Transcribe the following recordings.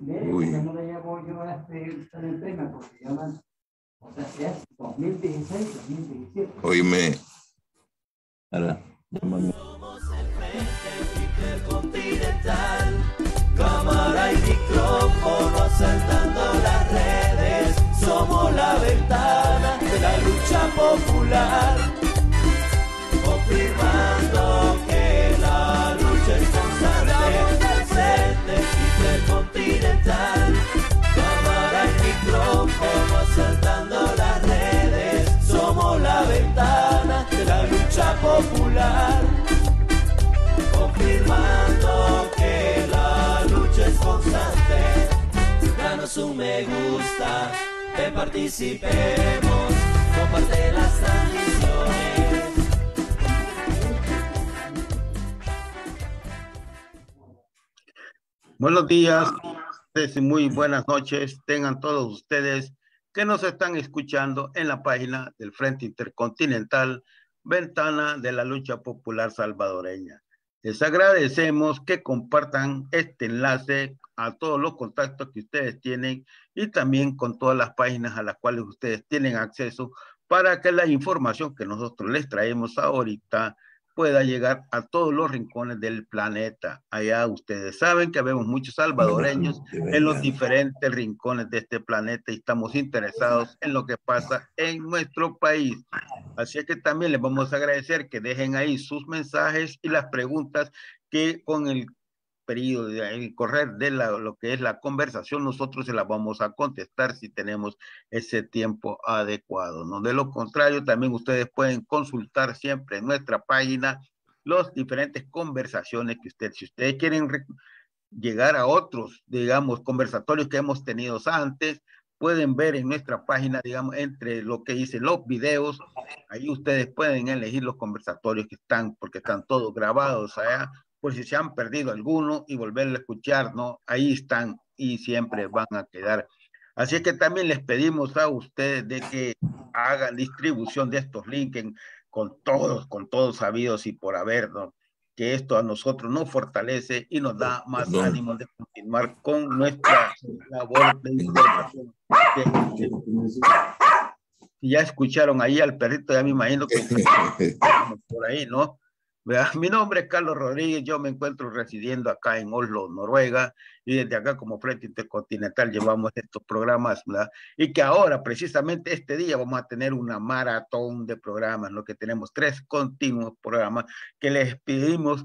Uy. no le llevo yo a este en tema porque ya van, o sea, ya es 2016, 2017. Oíme. Ahora, llámame. Somos el frente Como cámara y micrófono saltando las redes, somos la ventana de la lucha popular que la lucha es constante, danos un me gusta, que participemos, las Buenos días y muy buenas noches tengan todos ustedes que nos están escuchando en la página del Frente Intercontinental, Ventana de la Lucha Popular Salvadoreña. Les agradecemos que compartan este enlace a todos los contactos que ustedes tienen y también con todas las páginas a las cuales ustedes tienen acceso para que la información que nosotros les traemos ahorita pueda llegar a todos los rincones del planeta. Allá ustedes saben que vemos muchos salvadoreños en los diferentes rincones de este planeta y estamos interesados en lo que pasa en nuestro país. Así es que también les vamos a agradecer que dejen ahí sus mensajes y las preguntas que con el periodo, el correr de lo que es la conversación, nosotros se la vamos a contestar si tenemos ese tiempo adecuado. ¿no? De lo contrario, también ustedes pueden consultar siempre en nuestra página las diferentes conversaciones que ustedes, si ustedes quieren llegar a otros, digamos, conversatorios que hemos tenido antes, pueden ver en nuestra página, digamos, entre lo que dice los videos, ahí ustedes pueden elegir los conversatorios que están, porque están todos grabados allá por si se han perdido alguno y volver a escuchar, ¿no? Ahí están y siempre van a quedar. Así que también les pedimos a ustedes de que hagan distribución de estos links con todos, con todos sabidos y por haber no que esto a nosotros nos fortalece y nos da más ánimo de continuar con nuestra labor de información. ya escucharon ahí al perrito, ya me imagino que por ahí, ¿no? Mi nombre es Carlos Rodríguez, yo me encuentro residiendo acá en Oslo, Noruega, y desde acá como Frente Intercontinental llevamos estos programas, ¿verdad? Y que ahora, precisamente este día, vamos a tener una maratón de programas, lo que tenemos tres continuos programas que les pedimos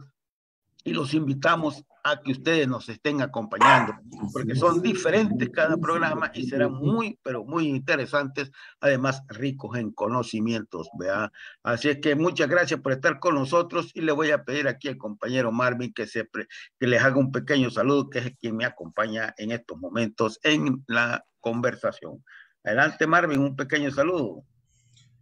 y los invitamos a que ustedes nos estén acompañando, porque son diferentes cada programa y serán muy, pero muy interesantes, además ricos en conocimientos, ¿vea? Así es que muchas gracias por estar con nosotros y le voy a pedir aquí al compañero Marvin que, se que les haga un pequeño saludo, que es quien me acompaña en estos momentos en la conversación. Adelante, Marvin, un pequeño saludo.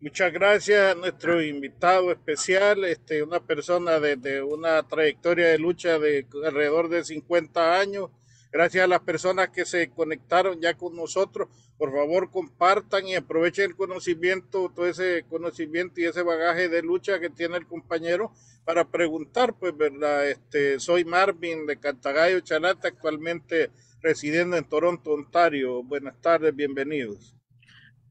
Muchas gracias a nuestro invitado especial, este, una persona de, una trayectoria de lucha de alrededor de 50 años. Gracias a las personas que se conectaron ya con nosotros. Por favor, compartan y aprovechen el conocimiento, todo ese conocimiento y ese bagaje de lucha que tiene el compañero para preguntar, pues, ¿verdad? Este, soy Marvin de Cantagayo, Chalate, actualmente residiendo en Toronto, Ontario. Buenas tardes, bienvenidos.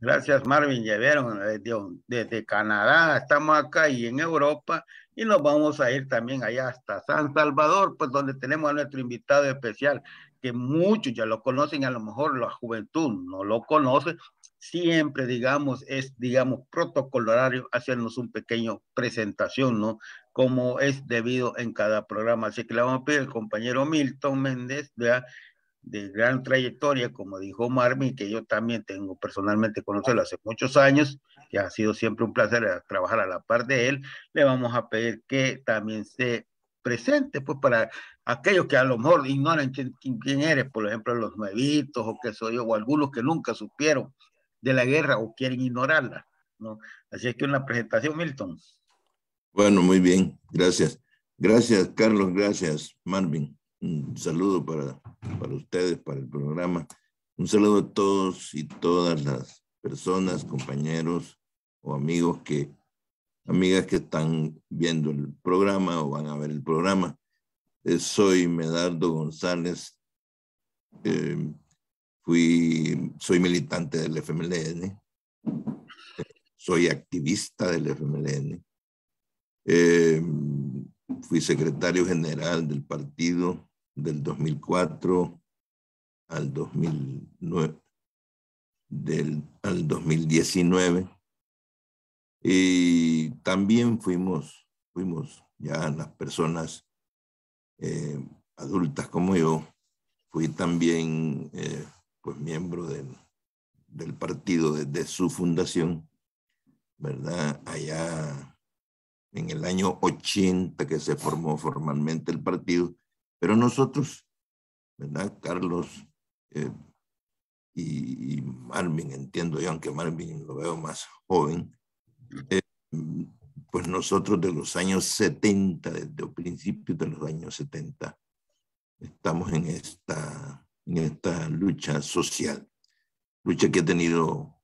Gracias, Marvin. ya desde, eh, desde, Canadá, estamos acá y en Europa, y nos vamos a ir también allá hasta San Salvador, pues donde tenemos a nuestro invitado especial, que muchos ya lo conocen, a lo mejor la juventud no lo conoce. Siempre, digamos, es, digamos, protocolario hacernos un pequeño presentación, ¿no? Como es debido en cada programa. Así que le vamos a pedir al compañero Milton Méndez, ¿verdad? de gran trayectoria, como dijo Marvin, que yo también tengo personalmente conocido hace muchos años, que ha sido siempre un placer eh, trabajar a la par de él, le vamos a pedir que también se presente, pues para aquellos que a lo mejor ignoran quién, eres, por ejemplo, los nuevitos o que soy yo, o algunos que nunca supieron de la guerra o quieren ignorarla, ¿no? Así es que una presentación, Milton. Bueno, muy bien, gracias. Gracias, Carlos, gracias, Marvin un saludo para, para ustedes, para el programa. Un saludo a todos y todas las personas, compañeros o amigos que, amigas que están viendo el programa o van a ver el programa. Eh, soy Medardo González. Eh, fui, soy militante del FMLN. Soy activista del FMLN. Eh, fui secretario general del partido del 2004 al al 2019. Y también fuimos, fuimos ya las personas eh, adultas como yo, fui también eh, pues miembro del, del partido desde su fundación, ¿verdad? Allá en el año 80 que se formó formalmente el partido, pero nosotros, ¿verdad? Carlos eh, y, Marvin, entiendo yo, aunque Marvin lo veo más joven, eh, pues nosotros de los años 70, desde principios de los años 70, estamos en esta, en esta lucha social, lucha que ha tenido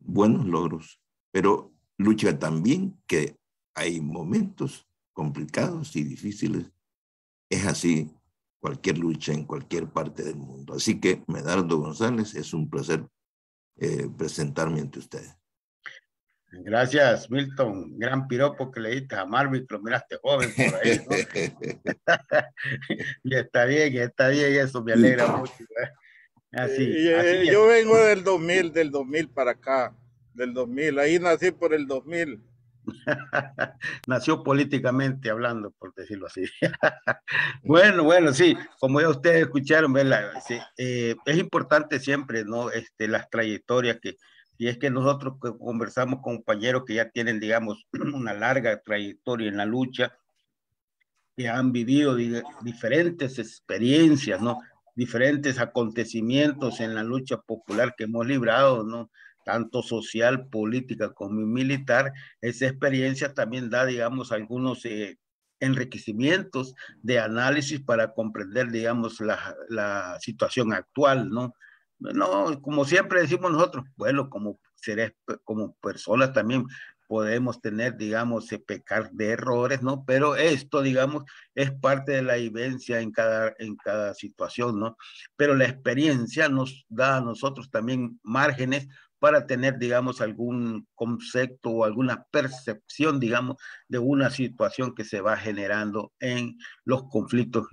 buenos logros, pero lucha también que hay momentos complicados y difíciles. Es así cualquier lucha en cualquier parte del mundo. Así que, Medardo González, es un placer eh, presentarme ante ustedes. Gracias, Milton. Gran piropo que le diste a Marvin, lo miraste joven por ahí, y está bien, está bien, eso me alegra mucho. ¿eh? Eh, así, yo vengo del 2000, del 2000 para acá, del 2000. Ahí nací por el 2000 Nació políticamente hablando, por decirlo así. bueno, bueno, sí, como ya ustedes escucharon, este, eh, es importante siempre, ¿no? Este, las trayectorias que, y es que nosotros conversamos con compañeros que ya tienen, digamos, una larga trayectoria en la lucha, que han vivido diferentes experiencias, ¿no? Diferentes acontecimientos en la lucha popular que hemos librado, ¿no? tanto social, política como militar, esa experiencia también da, digamos, algunos eh, enriquecimientos de análisis para comprender, digamos, la, la, situación actual, ¿no? No, como siempre decimos nosotros, bueno, como seres, como personas también podemos tener, digamos, eh, pecar de errores, ¿no? Pero esto, digamos, es parte de la vivencia en cada, en cada situación, ¿no? Pero la experiencia nos da a nosotros también márgenes para tener, digamos, algún concepto o alguna percepción, digamos, de una situación que se va generando en los conflictos.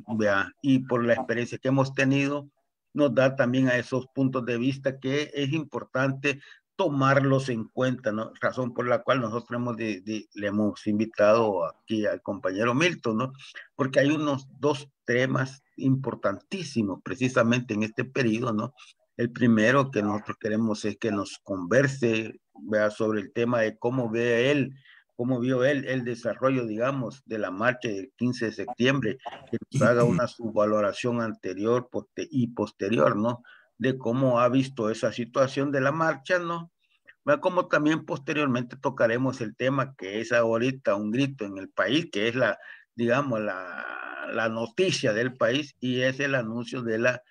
Y por la experiencia que hemos tenido, nos da también a esos puntos de vista que es importante tomarlos en cuenta, ¿no? Razón por la cual nosotros hemos de, de, le hemos invitado aquí al compañero Milton, ¿no? Porque hay unos dos temas importantísimos precisamente en este periodo, ¿no? El primero que nosotros queremos es que nos converse vea, sobre el tema de cómo ve él, cómo vio él el desarrollo, digamos, de la marcha del 15 de septiembre, que nos haga una subvaloración anterior y posterior, ¿no? De cómo ha visto esa situación de la marcha, ¿no? como también posteriormente tocaremos el tema que es ahorita un grito en el país, que es la, digamos, la noticia del país y es el anuncio de la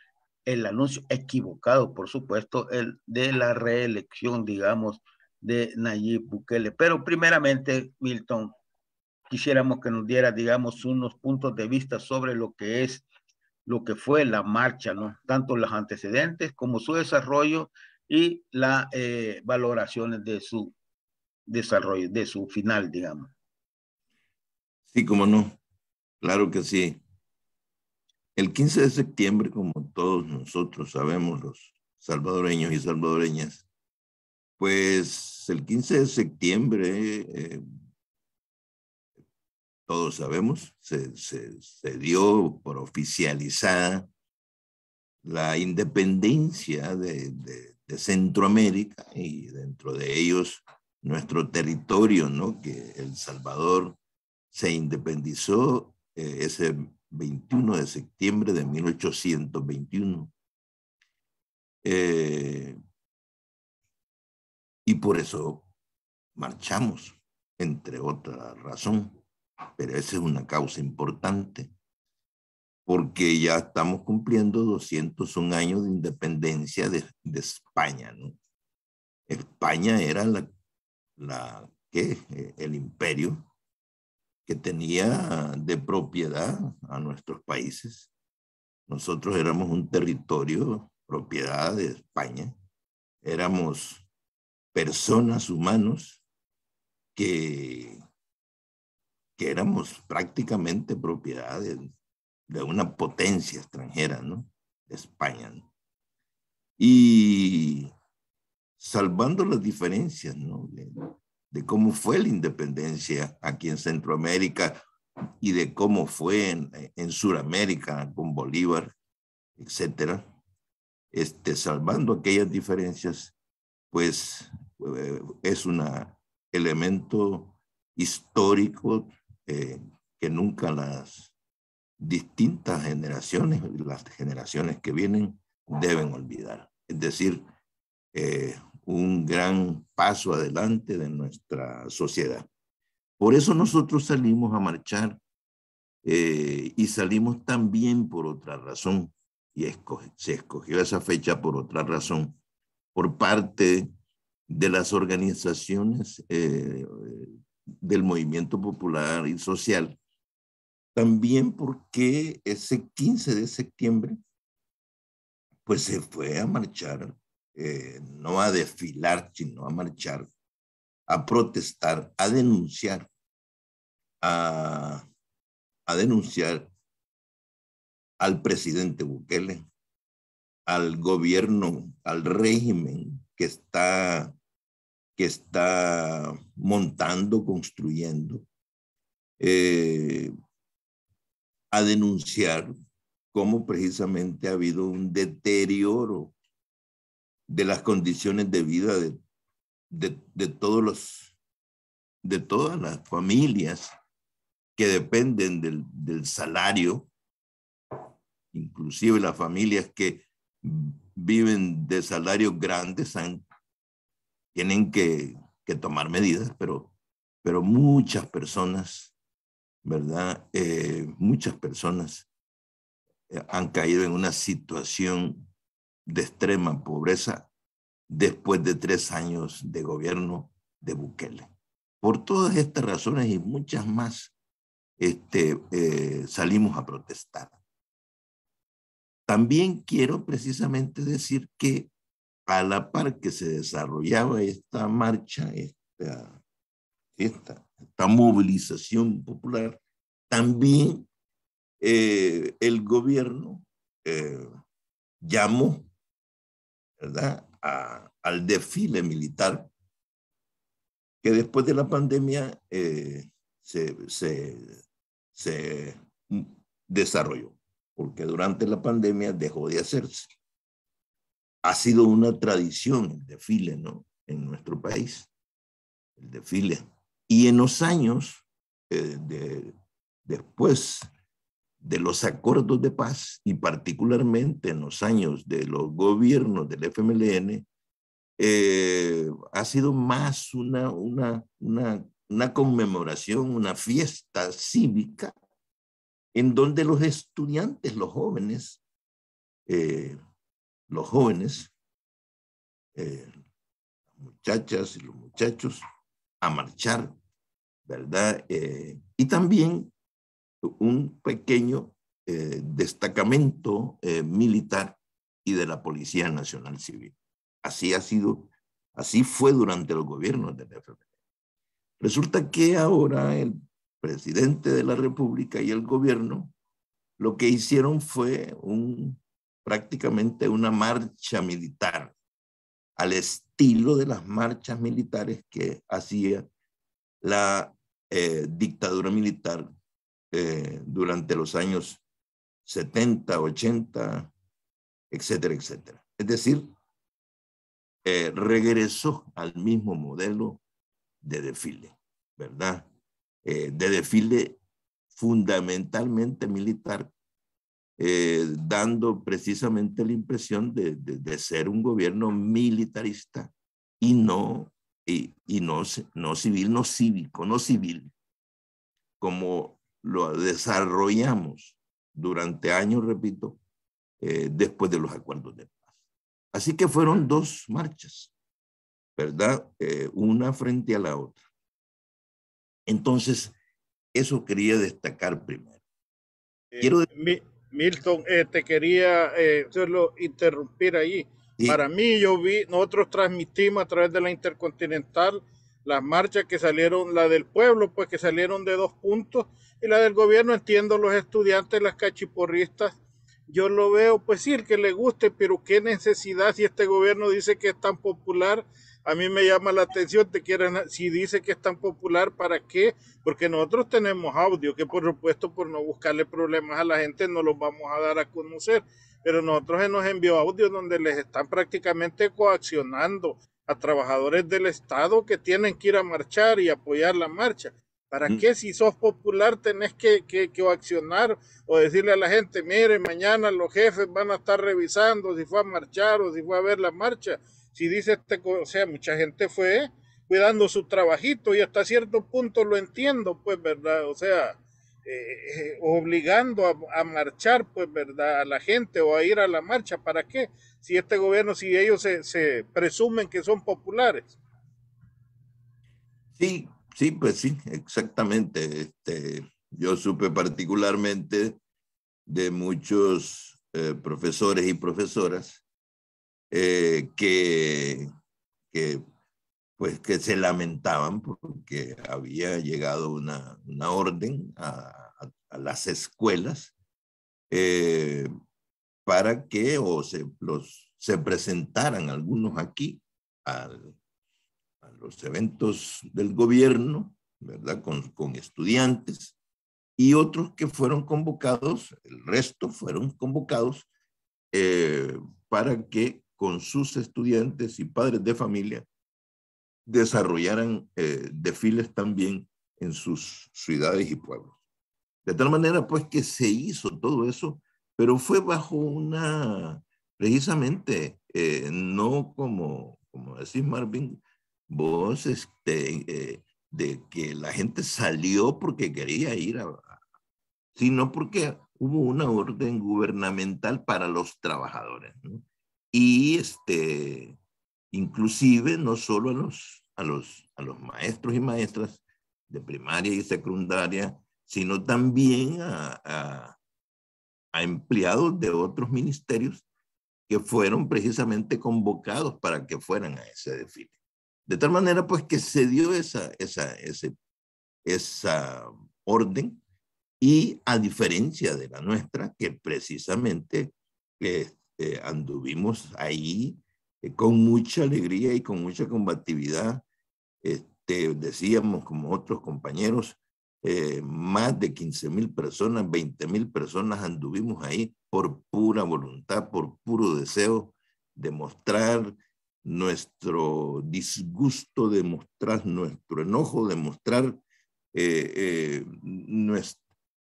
el anuncio equivocado, por supuesto, el de la reelección, digamos, de Nayib Bukele. Pero primeramente, Milton, quisiéramos que nos diera, digamos, unos puntos de vista sobre lo que es, lo que fue la marcha, ¿no? Tanto los antecedentes como su desarrollo y las eh, valoraciones de su desarrollo, de su final, digamos. Sí, como no. Claro que sí. El 15 de septiembre, como todos nosotros sabemos, los salvadoreños y salvadoreñas, pues el 15 de septiembre, eh, todos sabemos, se, dio por oficializada la independencia de, Centroamérica y dentro de ellos nuestro territorio, ¿no? Que El Salvador se independizó eh, ese 21 de septiembre de 1821. Eh, y por eso marchamos, entre otra razón, pero esa es una causa importante, porque ya estamos cumpliendo 201 años de independencia de, de España. ¿no? España era la, la ¿qué? Eh, el imperio que tenía de propiedad a nuestros países. Nosotros éramos un territorio propiedad de España. Éramos personas humanos que, que éramos prácticamente propiedad de, una potencia extranjera, ¿no? España. Y salvando las diferencias, ¿no? de cómo fue la independencia aquí en Centroamérica y de cómo fue en, Suramérica Sudamérica con Bolívar, etcétera, este, salvando aquellas diferencias, pues eh, es un elemento histórico eh, que nunca las distintas generaciones, las generaciones que vienen, deben olvidar. Es decir, eh, un gran paso adelante de nuestra sociedad. Por eso nosotros salimos a marchar eh, y salimos también por otra razón, y se escogió esa fecha por otra razón, por parte de las organizaciones eh, del movimiento popular y social. También porque ese 15 de septiembre, pues se fue a marchar eh, no a desfilar, sino a marchar, a protestar, a denunciar, a, denunciar al presidente Bukele, al gobierno, al régimen que está, que está montando, construyendo, eh, a denunciar cómo precisamente ha habido un deterioro de las condiciones de vida de, de, todos de todas las familias que dependen del, salario, inclusive las familias que viven de salarios grandes han, tienen que, tomar medidas, pero, pero muchas personas, ¿verdad? Eh, muchas personas eh, han caído en una situación de extrema pobreza después de tres años de gobierno de Bukele. Por todas estas razones y muchas más, este, eh, salimos a protestar. También quiero precisamente decir que a la par que se desarrollaba esta marcha, esta, movilización popular, también eh, el gobierno eh, llamó ¿verdad? al desfile militar, que después de la pandemia eh, se, se, desarrolló, porque durante la pandemia dejó de hacerse. Ha sido una tradición el desfile, ¿no? En nuestro país, el desfile. Y en los años eh, de, después de los acuerdos de paz y particularmente en los años de los gobiernos del FMLN, eh, ha sido más una, una, una, una conmemoración, una fiesta cívica en donde los estudiantes, los jóvenes, eh, los jóvenes, eh, muchachas y los muchachos, a marchar, ¿verdad? y también un pequeño eh, destacamento eh, militar y de la Policía Nacional Civil. Así ha sido, así fue durante los gobiernos del FMI. Resulta que ahora el presidente de la República y el gobierno lo que hicieron fue un, prácticamente una marcha militar al estilo de las marchas militares que hacía la eh, dictadura militar eh, durante los años 70, 80, etcétera, etcétera. Es decir, eh, regresó al mismo modelo de desfile, ¿verdad? Eh, de desfile fundamentalmente militar, dando precisamente la impresión de, ser un gobierno militarista y no, y no, no civil, no cívico, no civil, como lo desarrollamos durante años, repito, eh, después de los acuerdos de paz. Así que fueron dos marchas, ¿verdad? Eh, una frente a la otra. Entonces, eso quería destacar primero. Eh, Milton, te quería hacerlo interrumpir ahí Para mí, yo vi, nosotros transmitimos a través de la Intercontinental las marchas que salieron, la del pueblo, pues que salieron de dos puntos y la del gobierno entiendo los estudiantes, las cachiporristas. Yo lo veo, pues sí, que le guste, pero qué necesidad si este gobierno dice que es tan popular. A mí me llama la atención, te quieren, si dice que es tan popular, ¿para qué? Porque nosotros tenemos audio, que por supuesto por no buscarle problemas a la gente no los vamos a dar a conocer, pero nosotros nos envió audio donde les están prácticamente coaccionando a trabajadores del Estado que tienen que ir a marchar y apoyar la marcha. ¿Para mm. qué si sos popular tenés que, que, accionar o decirle a la gente, mire, mañana los jefes van a estar revisando si fue a marchar o si fue a ver la marcha? Si dice este, o sea, mucha gente fue cuidando su trabajito y hasta cierto punto lo entiendo, pues, ¿verdad? O sea, eh, eh, obligando a, marchar, pues, ¿verdad? A la gente o a ir a la marcha, ¿para qué? Si este gobierno, si ellos se, se presumen que son populares. Sí, Sí, pues sí, exactamente. Este, yo supe particularmente de muchos eh, profesores y profesoras eh, que, pues, que se lamentaban porque había llegado una, orden a, las escuelas eh, para que o se, los, se presentaran algunos aquí al, los eventos del gobierno, ¿verdad? Con, con estudiantes y otros que fueron convocados, el resto fueron convocados eh, para que con sus estudiantes y padres de familia desarrollaran eh, desfiles también en sus ciudades y pueblos. De tal manera, pues, que se hizo todo eso, pero fue bajo una, precisamente, eh, no como, como decís Marvin, voz este, eh, de que la gente salió porque quería ir sino porque hubo una orden gubernamental para los trabajadores. Y este, inclusive no solo a los, a, los, a los maestros y maestras de primaria y secundaria, sino también a, a empleados de otros ministerios que fueron precisamente convocados para que fueran a ese desfile. De tal manera, pues, que se dio esa, esa, ese, esa orden y a diferencia de la nuestra, que precisamente este, anduvimos ahí eh, con mucha alegría y con mucha combatividad, este, decíamos como otros compañeros, eh, más de 15 mil personas, 20 mil personas anduvimos ahí por pura voluntad, por puro deseo de mostrar nuestro disgusto, de mostrar nuestro enojo, de mostrar eh, eh,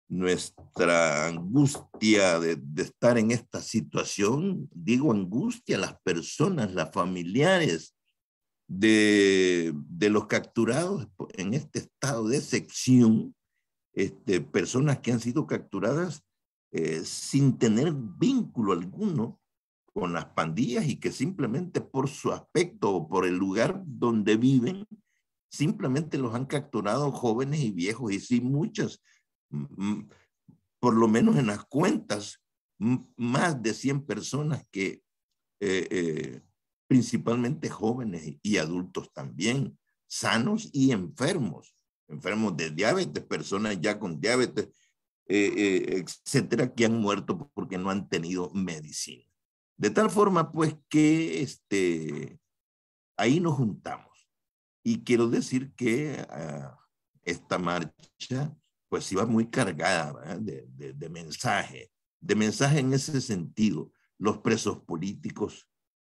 nuestra, angustia de, estar en esta situación. Digo angustia, las personas, las familiares de, los capturados en este estado de excepción, este, personas que han sido capturadas eh, sin tener vínculo alguno con las pandillas y que simplemente por su aspecto o por el lugar donde viven, simplemente los han capturado jóvenes y viejos y sí muchas, por lo menos en las cuentas, más de 100 personas que eh, eh, principalmente jóvenes y adultos también, sanos y enfermos, enfermos de diabetes, personas ya con diabetes, eh, etcétera, que han muerto porque no han tenido medicina. De tal forma, pues, que este, ahí nos juntamos. Y quiero decir que ah, esta marcha, pues, iba muy cargada de, de, de mensaje, de mensaje en ese sentido. Los presos políticos,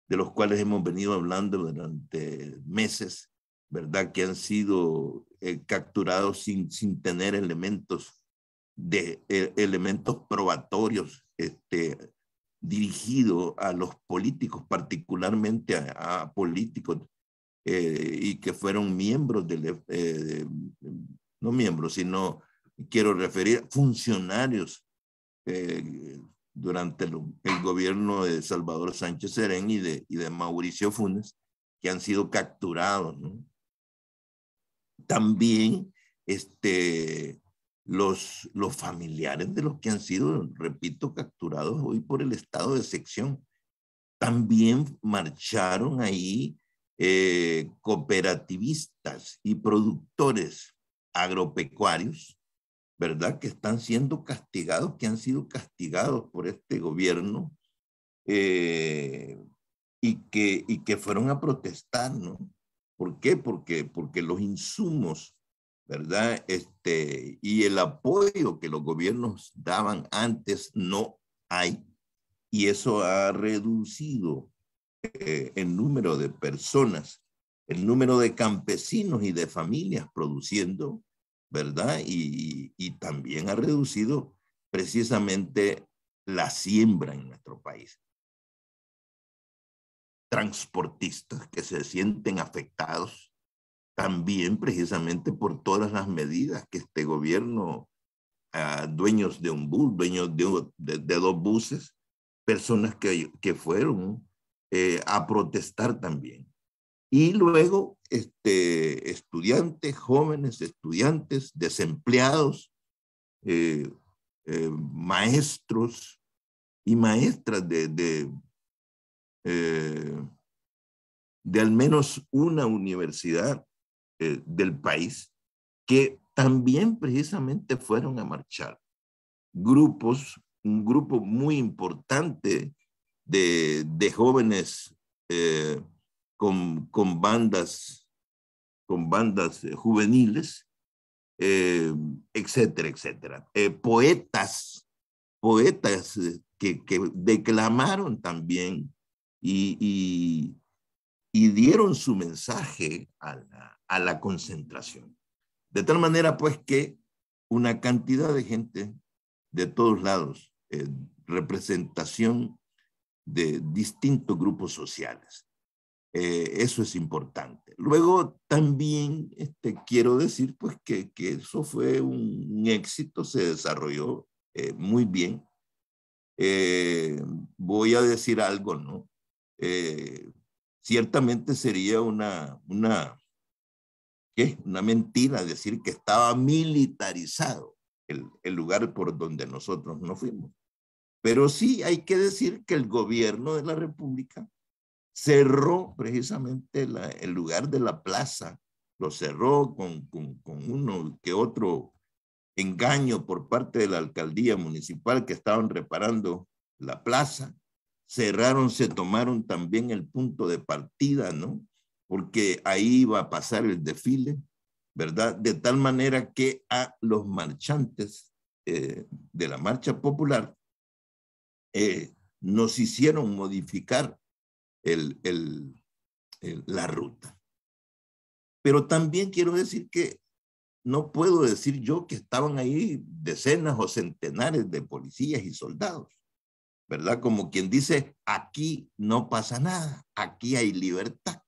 de los cuales hemos venido hablando durante meses, ¿verdad? Que han sido eh, capturados sin, sin tener elementos, de, eh, elementos probatorios este, dirigido a los políticos, particularmente a, políticos eh, y que fueron miembros del, eh, no miembros, sino quiero referir funcionarios eh, durante el, gobierno de Salvador Sánchez Serén y de, y de Mauricio Funes, que han sido capturados. ¿no? También este, los, los familiares de los que han sido, repito, capturados hoy por el estado de sección, también marcharon ahí eh, cooperativistas y productores agropecuarios, ¿verdad? Que están siendo castigados, que han sido castigados por este gobierno eh, y, que, y que fueron a protestar, ¿no? ¿Por qué? Porque, porque los insumos ¿verdad? Este, y el apoyo que los gobiernos daban antes no hay. Y eso ha reducido eh, el número de personas, el número de campesinos y de familias produciendo, ¿verdad? y también ha reducido precisamente la siembra en nuestro país. Transportistas que se sienten afectados también precisamente por todas las medidas que este gobierno, ah, dueños de un bus, dueños de, dos buses, personas que, que fueron eh, a protestar también. Y luego este, estudiantes, jóvenes, estudiantes, desempleados, eh, eh, maestros y maestras de, de, de al menos una universidad eh, del país que también precisamente fueron a marchar. Grupos, un grupo muy importante de, jóvenes eh, con, bandas, con bandas eh, juveniles, etcétera, etcétera. poetas, poetas que, declamaron también y, y, y dieron su mensaje a la, a la concentración. De tal manera, pues, que una cantidad de gente de todos lados, eh, representación de distintos grupos sociales. Eh, eso es importante. Luego también este, quiero decir pues que, eso fue un, éxito, se desarrolló eh, muy bien. voy a decir algo, ¿no? ciertamente sería una, una que es una mentira decir que estaba militarizado el, lugar por donde nosotros no fuimos. Pero sí hay que decir que el gobierno de la República cerró precisamente el lugar de la plaza, lo cerró con, con, uno que otro engaño por parte de la alcaldía municipal que estaban reparando la plaza, cerraron, se tomaron también el punto de partida, ¿no? porque ahí iba a pasar el desfile, ¿verdad? De tal manera que a los marchantes eh, de la marcha popular eh, nos hicieron modificar la ruta. Pero también quiero decir que no puedo decir yo que estaban ahí decenas o centenares de policías y soldados, ¿verdad? Como quien dice, aquí no pasa nada, aquí hay libertad.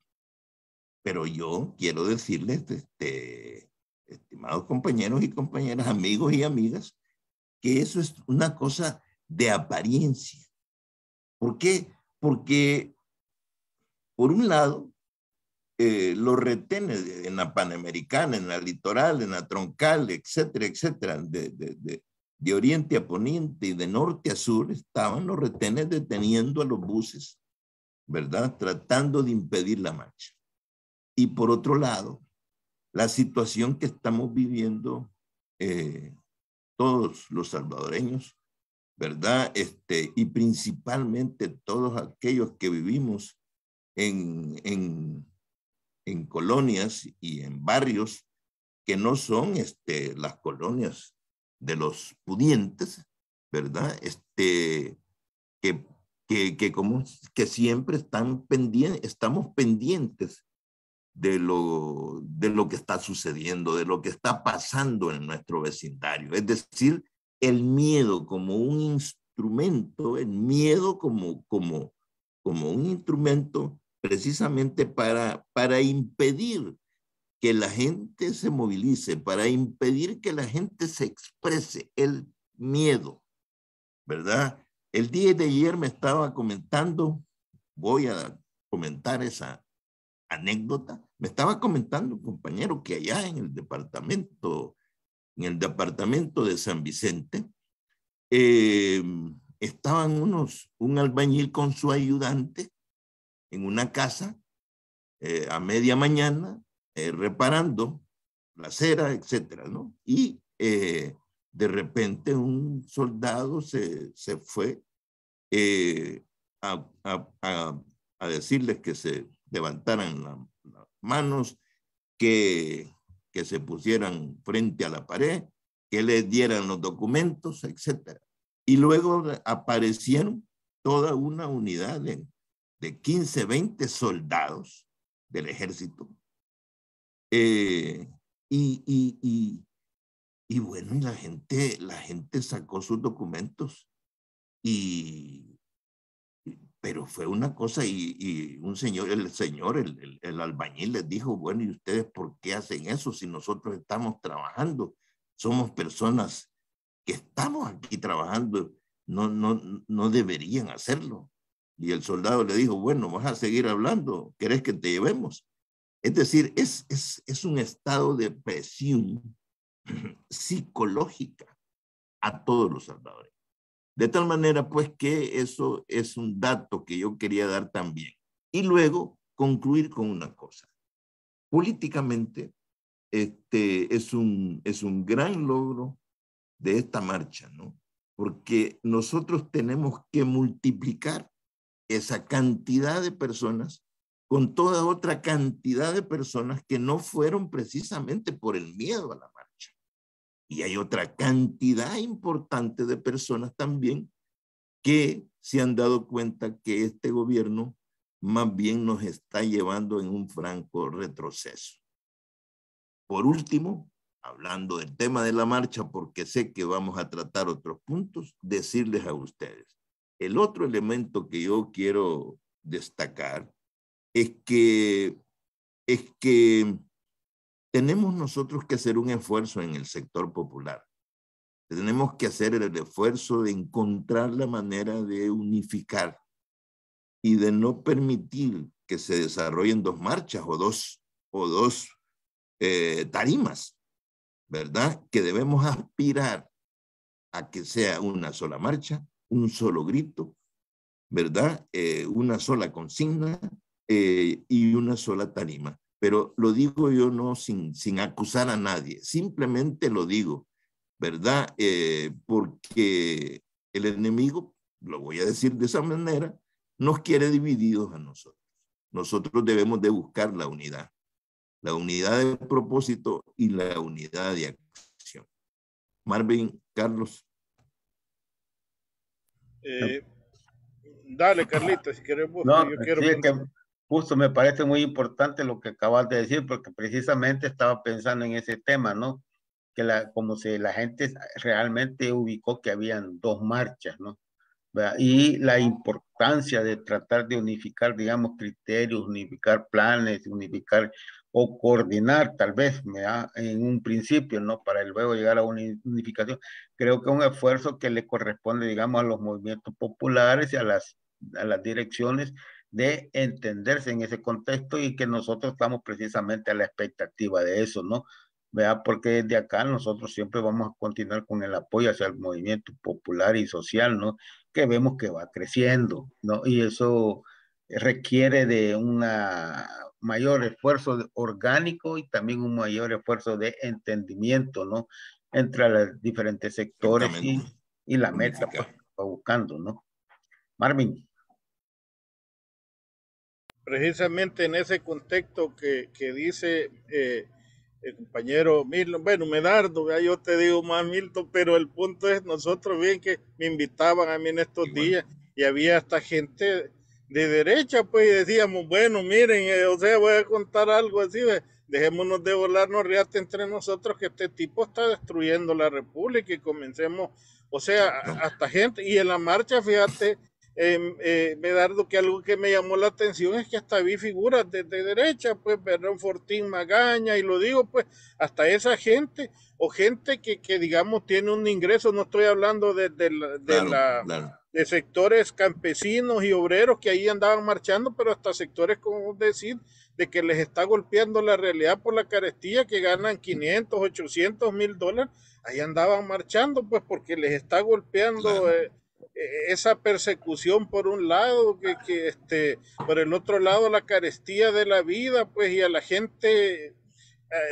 Pero yo quiero decirles, este, estimados compañeros y compañeras, amigos y amigas, que eso es una cosa de apariencia. ¿Por qué? Porque, por un lado, eh, los retenes en la Panamericana, en la Litoral, en la Troncal, etcétera, etcétera, de, de, de, de, oriente a poniente y de norte a sur, estaban los retenes deteniendo a los buses, ¿verdad? Tratando de impedir la marcha. Y por otro lado, la situación que estamos viviendo eh, todos los salvadoreños, ¿verdad? Este, y principalmente todos aquellos que vivimos en, colonias y en barrios que no son este, las colonias de los pudientes, ¿verdad? Este, que, como, que siempre están pendientes, estamos pendientes de lo, de lo que está sucediendo, de lo que está pasando en nuestro vecindario. Es decir, el miedo como un instrumento, el miedo como, como, como un instrumento precisamente para, para impedir que la gente se movilice, para impedir que la gente se exprese el miedo, ¿verdad? El día de ayer me estaba comentando, voy a comentar esa anécdota, me estaba comentando compañero que allá en el departamento, en el departamento de San Vicente, eh, estaban unos, un albañil con su ayudante en una casa eh, a media mañana eh, reparando la cera, etcétera, ¿no? Y de repente un soldado se, fue a, a, decirles que se levantaran la, manos que, que se pusieran frente a la pared, que les dieran los documentos, etc. Y luego aparecieron toda una unidad de, de 15, 20 soldados del ejército. Eh, y, y, y, y, bueno, y la gente, la gente sacó sus documentos y pero fue una cosa y, un señor, el señor, el, albañil les dijo, bueno, ¿y ustedes por qué hacen eso si nosotros estamos trabajando? Somos personas que estamos aquí trabajando, no, no, no deberían hacerlo. Y el soldado le dijo, bueno, vas a seguir hablando, ¿querés que te llevemos? Es decir, es, es, es un estado de presión psicológica a todos los salvadores de tal manera, pues, que eso es un dato que yo quería dar también. Y luego concluir con una cosa. Políticamente, este, es, un, es un gran logro de esta marcha, ¿no? Porque nosotros tenemos que multiplicar esa cantidad de personas con toda otra cantidad de personas que no fueron precisamente por el miedo a la marcha y hay otra cantidad importante de personas también que se han dado cuenta que este gobierno más bien nos está llevando en un franco retroceso. Por último, hablando del tema de la marcha, porque sé que vamos a tratar otros puntos, decirles a ustedes, el otro elemento que yo quiero destacar es que, es que tenemos nosotros que hacer un esfuerzo en el sector popular. Tenemos que hacer el esfuerzo de encontrar la manera de unificar y de no permitir que se desarrollen dos marchas o dos, o dos eh, tarimas, ¿verdad? Que debemos aspirar a que sea una sola marcha, un solo grito, ¿verdad? Eh, una sola consigna eh, y una sola tarima pero lo digo yo no sin, sin acusar a nadie, simplemente lo digo, ¿verdad? Eh, porque el enemigo, lo voy a decir de esa manera, nos quiere divididos a nosotros. Nosotros debemos de buscar la unidad, la unidad de propósito y la unidad de acción. Marvin, Carlos. Eh, dale, Carlitos, si queremos. yo quiero justo me parece muy importante lo que acabas de decir, porque precisamente estaba pensando en ese tema, ¿no? Que la, como si la gente realmente ubicó que habían dos marchas, ¿no? Y la importancia de tratar de unificar, digamos, criterios, unificar planes, unificar o coordinar tal vez en un principio, ¿no? Para luego llegar a una unificación. Creo que es un esfuerzo que le corresponde, digamos, a los movimientos populares y a las, a las direcciones de entenderse en ese contexto y que nosotros estamos precisamente a la expectativa de eso, ¿no? Vea Porque desde acá nosotros siempre vamos a continuar con el apoyo hacia el movimiento popular y social, ¿no? Que vemos que va creciendo, ¿no? Y eso requiere de un mayor esfuerzo orgánico y también un mayor esfuerzo de entendimiento, ¿no? Entre los diferentes sectores y, la meta que pues, va buscando, ¿no? Marvin precisamente en ese contexto que, dice eh, el compañero Milton, bueno, Medardo, yo te digo más Milton, pero el punto es, nosotros bien que me invitaban a mí en estos días y había hasta gente de derecha, pues y decíamos, bueno, miren, eh, o sea, voy a contar algo así, dejémonos de volarnos riate entre nosotros que este tipo está destruyendo la república y comencemos, o sea, hasta gente, y en la marcha, fíjate, Em, eh, eh, que algo que me llamó la atención es que hasta vi figuras de, derecha, pues Verón Fortín Magaña, y lo digo, pues hasta esa gente, o gente que, que digamos tiene un ingreso, no estoy hablando de, la, de, sectores campesinos y obreros que ahí andaban marchando, pero hasta sectores, como decir, de que les está golpeando la realidad por la carestía, que ganan 500, 800 mil dólares, ahí andaban marchando, pues porque les está golpeando eh, e, esa persecución por un lado, que, que, este, por el otro lado la carestía de la vida, pues, y a la gente eh,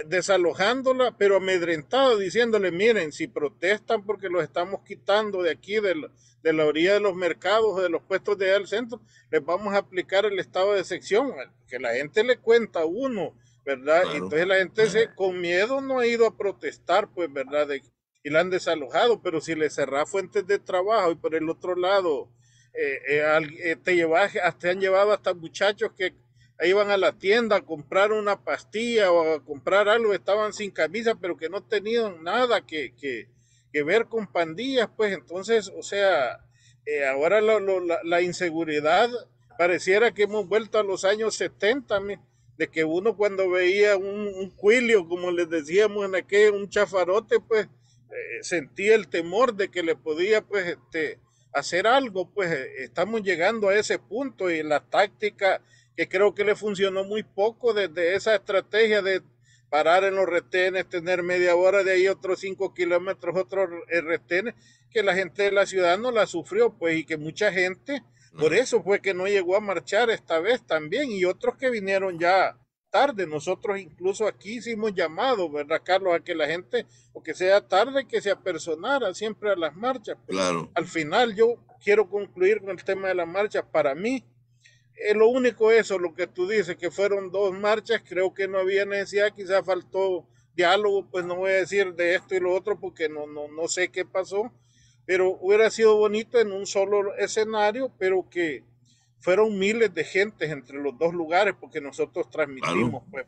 desalojándola, pero amedrentada, diciéndole, miren, si protestan porque los estamos quitando de aquí, de la, orilla de los mercados de los puestos de allá del centro, les vamos a aplicar el estado de sección, que la gente le cuenta uno, ¿verdad? Entonces la gente se, con miedo no ha ido a protestar, pues, ¿verdad? y la han desalojado, pero si le cerrás fuentes de trabajo y por el otro lado eh, eh, eh, te llevas, ah, te han llevado hasta muchachos que iban a la tienda a comprar una pastilla o a comprar algo, estaban sin camisa, pero que no tenían nada que, que, ver con pandillas, pues entonces, o sea, ahora la, la, inseguridad pareciera que hemos vuelto a los años 70, de que uno cuando veía un, un cuilio, como les decíamos en aquel, un chafarote, pues eh, sentí el temor de que le podía pues este, hacer algo, pues eh, estamos llegando a ese punto y la táctica que creo que le funcionó muy poco desde esa estrategia de parar en los retenes, tener media hora de ahí otros cinco kilómetros, otros eh, retenes, que la gente de la ciudad no la sufrió, pues, y que mucha gente, por eso fue que no llegó a marchar esta vez también, y otros que vinieron ya tarde. Nosotros incluso aquí hicimos llamado, ¿verdad, Carlos? A que la gente, o que sea tarde, que se apersonara siempre a las marchas. claro. Al final yo quiero concluir con el tema de las marchas. Para mí, es eh, lo único eso, lo que tú dices, que fueron dos marchas, creo que no había necesidad, quizás faltó diálogo, pues no voy a decir de esto y lo otro porque no, no, no sé qué pasó, pero hubiera sido bonito en un solo escenario, pero que fueron miles de gentes entre los dos lugares porque nosotros transmitimos, pues,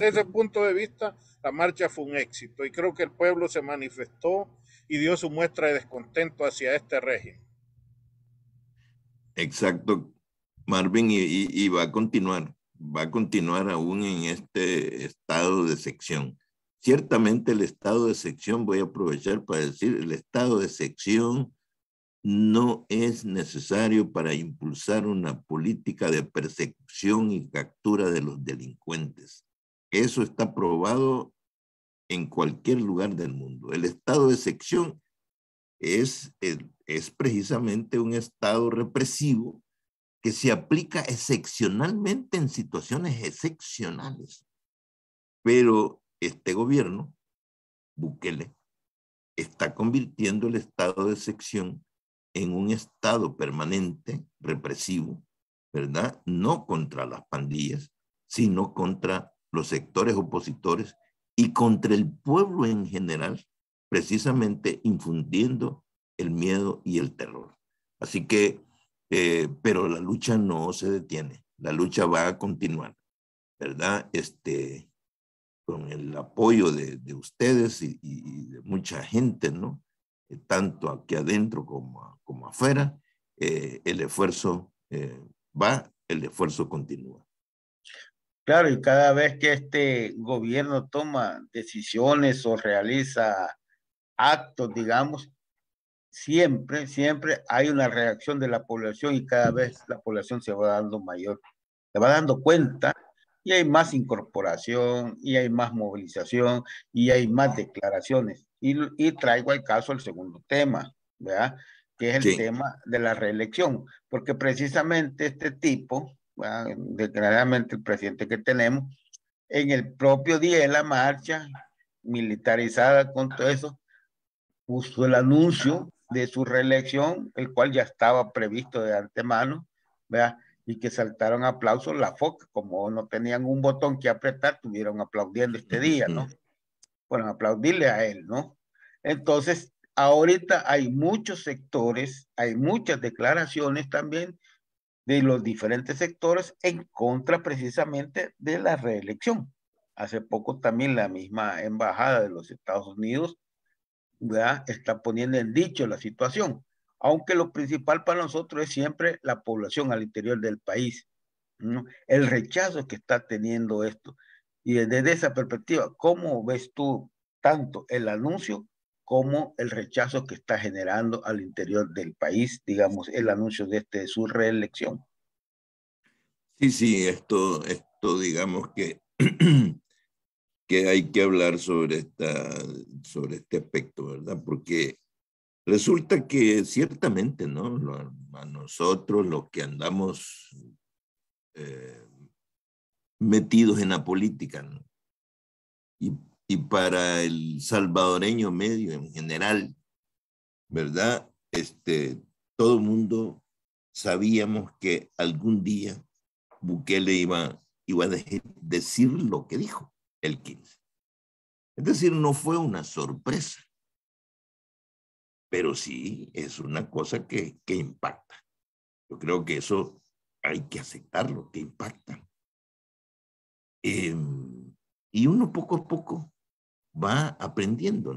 Desde ese punto de vista, la marcha fue un éxito y creo que el pueblo se manifestó y dio su muestra de descontento hacia este régimen. Exacto, Marvin, y, y va a continuar, va a continuar aún en este estado de sección. Ciertamente el estado de sección, voy a aprovechar para decir, el estado de sección no es necesario para impulsar una política de persecución y captura de los delincuentes. Eso está probado en cualquier lugar del mundo. El estado de sección eh, es, precisamente un estado represivo que se aplica excepcionalmente en situaciones excepcionales. Pero este gobierno, Bukele, está convirtiendo el estado de sección en un estado permanente represivo, ¿verdad? No contra las pandillas, sino contra los sectores opositores y contra el pueblo en general, precisamente infundiendo el miedo y el terror. Así que, eh, pero la lucha no se detiene, la lucha va a continuar, ¿verdad? Este, con el apoyo de, ustedes y, de mucha gente, ¿no? Eh, tanto aquí adentro como, como afuera, eh, el esfuerzo eh, va, el esfuerzo continúa. Claro, y cada vez que este gobierno toma decisiones o realiza actos, digamos, siempre, siempre hay una reacción de la población y cada vez la población se va dando mayor, se va dando cuenta y hay más incorporación y hay más movilización y hay más declaraciones. Y, traigo al caso el segundo tema, ¿verdad? Que es el tema de la reelección, porque precisamente este tipo, declaradamente el presidente que tenemos, en el propio día de la marcha, militarizada con todo eso, puso el anuncio de su reelección, el cual ya estaba previsto de antemano, ¿verdad? y que saltaron aplausos la FOC, como no tenían un botón que apretar, tuvieron aplaudiendo este día, ¿no? Bueno, aplaudirle a él, ¿no? Entonces, ahorita hay muchos sectores, hay muchas declaraciones también de los diferentes sectores en contra precisamente de la reelección. Hace poco también la misma embajada de los Estados Unidos ya está poniendo en dicho la situación, aunque lo principal para nosotros es siempre la población al interior del país, ¿no? el rechazo que está teniendo esto. Y desde esa perspectiva, ¿cómo ves tú tanto el anuncio como el rechazo que está generando al interior del país, digamos, el anuncio de, este, su reelección? Sí, sí, esto, esto digamos que, que hay que hablar sobre, esta, sobre este aspecto, ¿verdad? Porque resulta que ciertamente, ¿no? A nosotros los que andamos eh, metidos en la política. ¿no? Y, y, para el salvadoreño medio en general, ¿verdad? Este, todo el mundo sabíamos que algún día Bukele iba, iba a decir lo que dijo el 15. Es decir, no fue una sorpresa, pero sí es una cosa que, que impacta. Yo creo que eso hay que aceptarlo, que impacta. Em, y uno poco a poco va aprendiendo.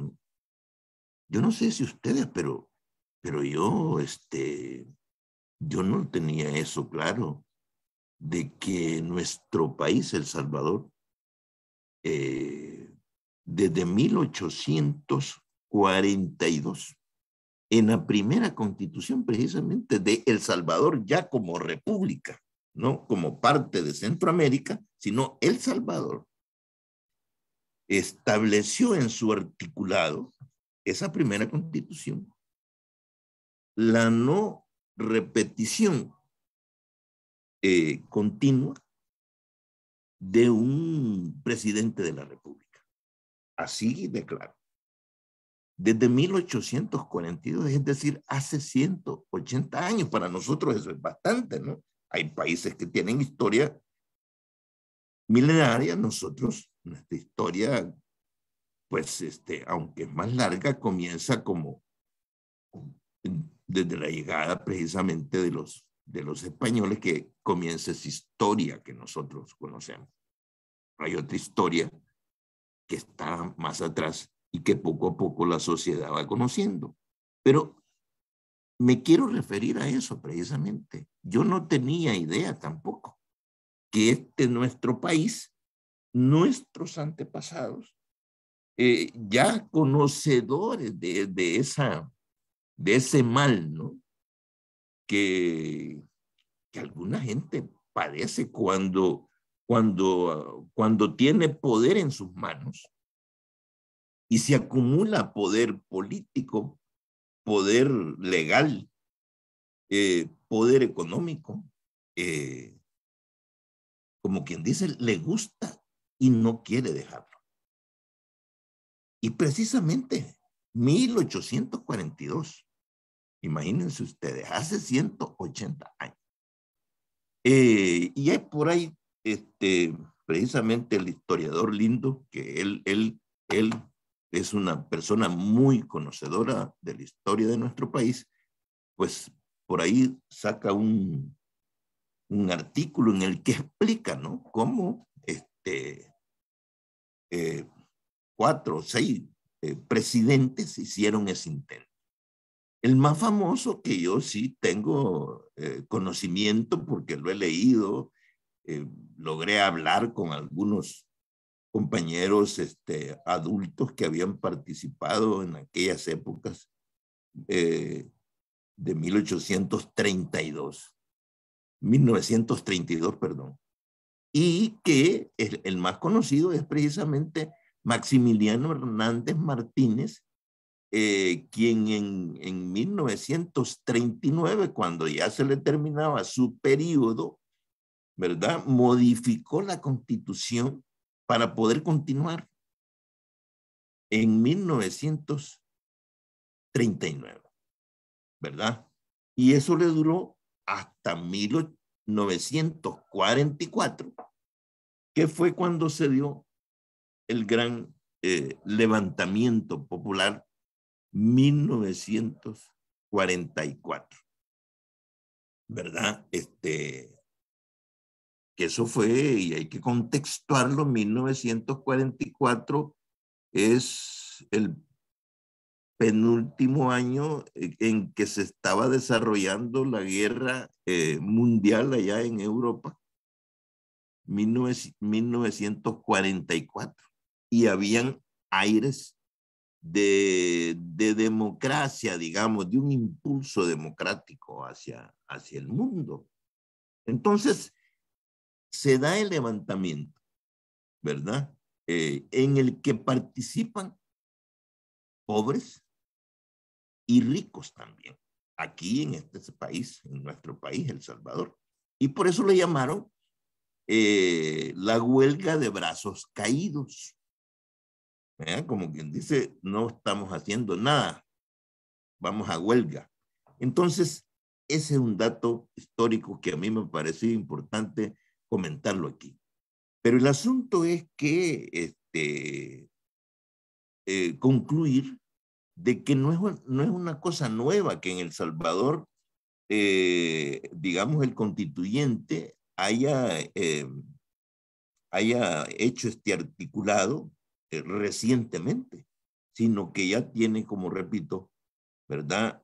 Yo no sé si ustedes, pero, pero yo, este, yo no tenía eso claro, de que nuestro país, El Salvador, eh, desde 1842, en la primera constitución precisamente de El Salvador ya como república, no como parte de Centroamérica, sino El Salvador, estableció en su articulado esa primera constitución la no repetición eh, continua de un presidente de la República. Así de Desde 1842, es decir, hace 180 años, para nosotros eso es bastante, ¿no? Hay países que tienen historia milenaria, nosotros, nuestra historia, pues, este, aunque es más larga, comienza como desde la llegada precisamente de los, de los españoles que comienza esa historia que nosotros conocemos. Hay otra historia que está más atrás y que poco a poco la sociedad va conociendo. Pero me quiero referir a eso precisamente. Yo no tenía idea tampoco que este nuestro país, nuestros antepasados, eh, ya conocedores de, esa, de ese mal, ¿no? Que, que alguna gente padece cuando, cuando, cuando tiene poder en sus manos y se acumula poder político, poder legal, eh, poder económico, eh, como quien dice, le gusta y no quiere dejarlo. Y precisamente 1842, imagínense ustedes, hace 180 años. Eh, y hay por ahí, este, precisamente el historiador lindo, que él, él, él es una persona muy conocedora de la historia de nuestro país, pues por ahí saca un, un artículo en el que explica, ¿no? Cómo este, eh, cuatro o seis eh, presidentes hicieron ese intento. El más famoso que yo sí tengo eh, conocimiento porque lo he leído, logré hablar con algunos compañeros este, adultos que habían participado en aquellas épocas eh, de 1832, 1932, perdón, y que el, más conocido es precisamente Maximiliano Hernández Martínez, eh, quien en, en 1939, cuando ya se le terminaba su periodo, ¿verdad? Modificó la constitución para poder continuar en 1939, ¿verdad? Y eso le duró hasta 1944, que fue cuando se dio el gran eh, levantamiento popular 1944, ¿verdad? Este, que eso fue, y hay que contextuarlo, 1944 es el penúltimo año en que se estaba desarrollando la guerra eh, mundial allá en Europa, 1944, y habían aires de, de, democracia, digamos, de un impulso democrático hacia, hacia el mundo. Entonces, se da el levantamiento, ¿verdad? Eh, en el que participan pobres y ricos también, aquí en este país, en nuestro país, El Salvador. Y por eso le llamaron eh, la huelga de brazos caídos. ¿Eh? Como quien dice, no estamos haciendo nada, vamos a huelga. Entonces, ese es un dato histórico que a mí me pareció importante comentarlo aquí. Pero el asunto es que este, eh, concluir de que no es, no es una cosa nueva que en El Salvador, eh, digamos, el constituyente haya, eh, haya hecho este articulado recientemente, sino que ya tiene, como repito, ¿verdad?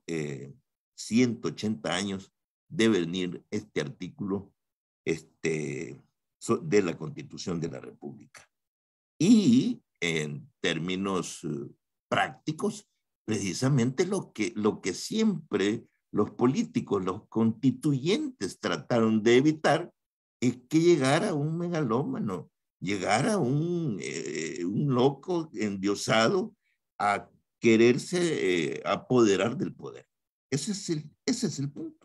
180 años de venir este artículo este, de la Constitución de la República. Y en términos eh, prácticos, precisamente lo que, lo que siempre los políticos, los constituyentes trataron de evitar es que llegara un megalómano, llegara un, eh, un loco endiosado a quererse eh, apoderar del poder. Ese es el, ese es el punto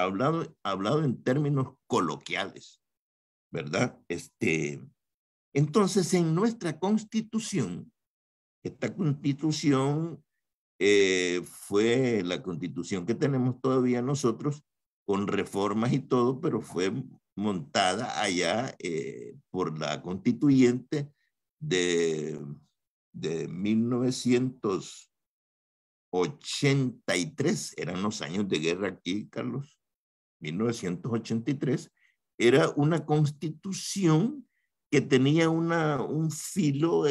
hablado, hablado en términos coloquiales, ¿verdad? Este, entonces, en nuestra constitución, esta constitución eh, fue la constitución que tenemos todavía nosotros, con reformas y todo, pero fue montada allá eh, por la constituyente de, de 1983, eran los años de guerra aquí, Carlos, 1983, era una constitución que tenía una, un filo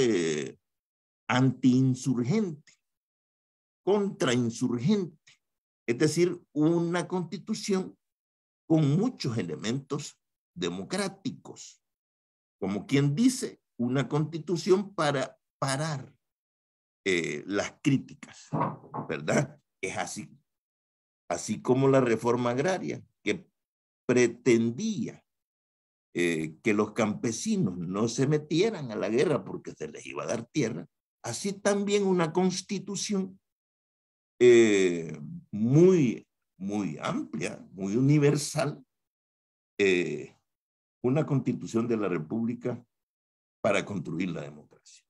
antiinsurgente, contrainsurgente, es decir, una constitución con muchos elementos democráticos, como quien dice, una constitución para parar eh, las críticas, ¿verdad? Es así, así como la reforma agraria, pretendía eh, que los campesinos no se metieran a la guerra porque se les iba a dar tierra, así también una constitución eh, muy, muy amplia, muy universal, eh, una constitución de la República para construir la democracia.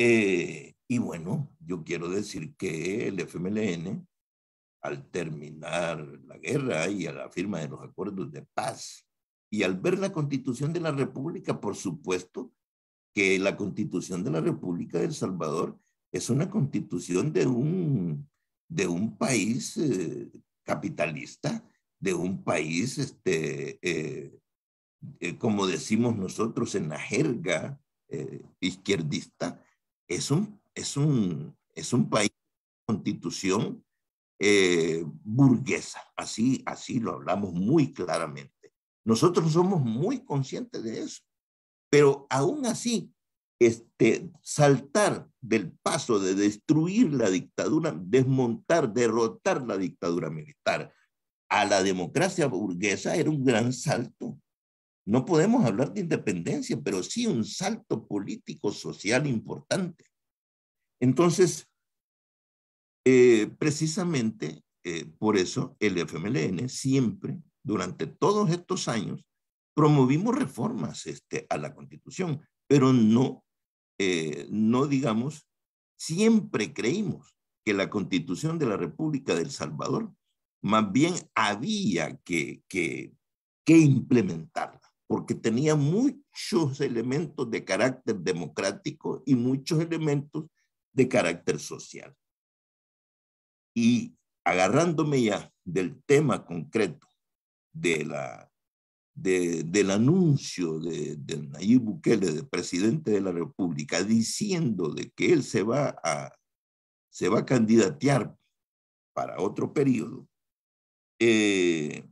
y bueno, yo quiero decir que el FMLN al terminar la guerra y a la firma de los acuerdos de paz. Y al ver la constitución de la República, por supuesto que la constitución de la República de El Salvador es una constitución de un, de un país eh, capitalista, de un país, este, eh, eh, como decimos nosotros en la jerga izquierdista, es un, es, un, es un país constitución eh, burguesa, así, así lo hablamos muy claramente. Nosotros somos muy conscientes de eso, pero aún así, este, saltar del paso de destruir la dictadura, desmontar, derrotar la dictadura militar a la democracia burguesa era un gran salto. No podemos hablar de independencia, pero sí un salto político, social importante. Entonces, eh, precisamente eh, por eso el FMLN siempre, durante todos estos años, promovimos reformas este, a la Constitución, pero no, eh, no digamos, siempre creímos que la Constitución de la República del Salvador más bien había que implementarla, porque tenía muchos elementos de carácter democrático y muchos elementos de carácter social. Y agarrándome ya del tema concreto de la, de, del anuncio de, Nayib Bukele, del presidente de la República, diciendo de que él se va a, se va a candidatear para otro periodo, eh,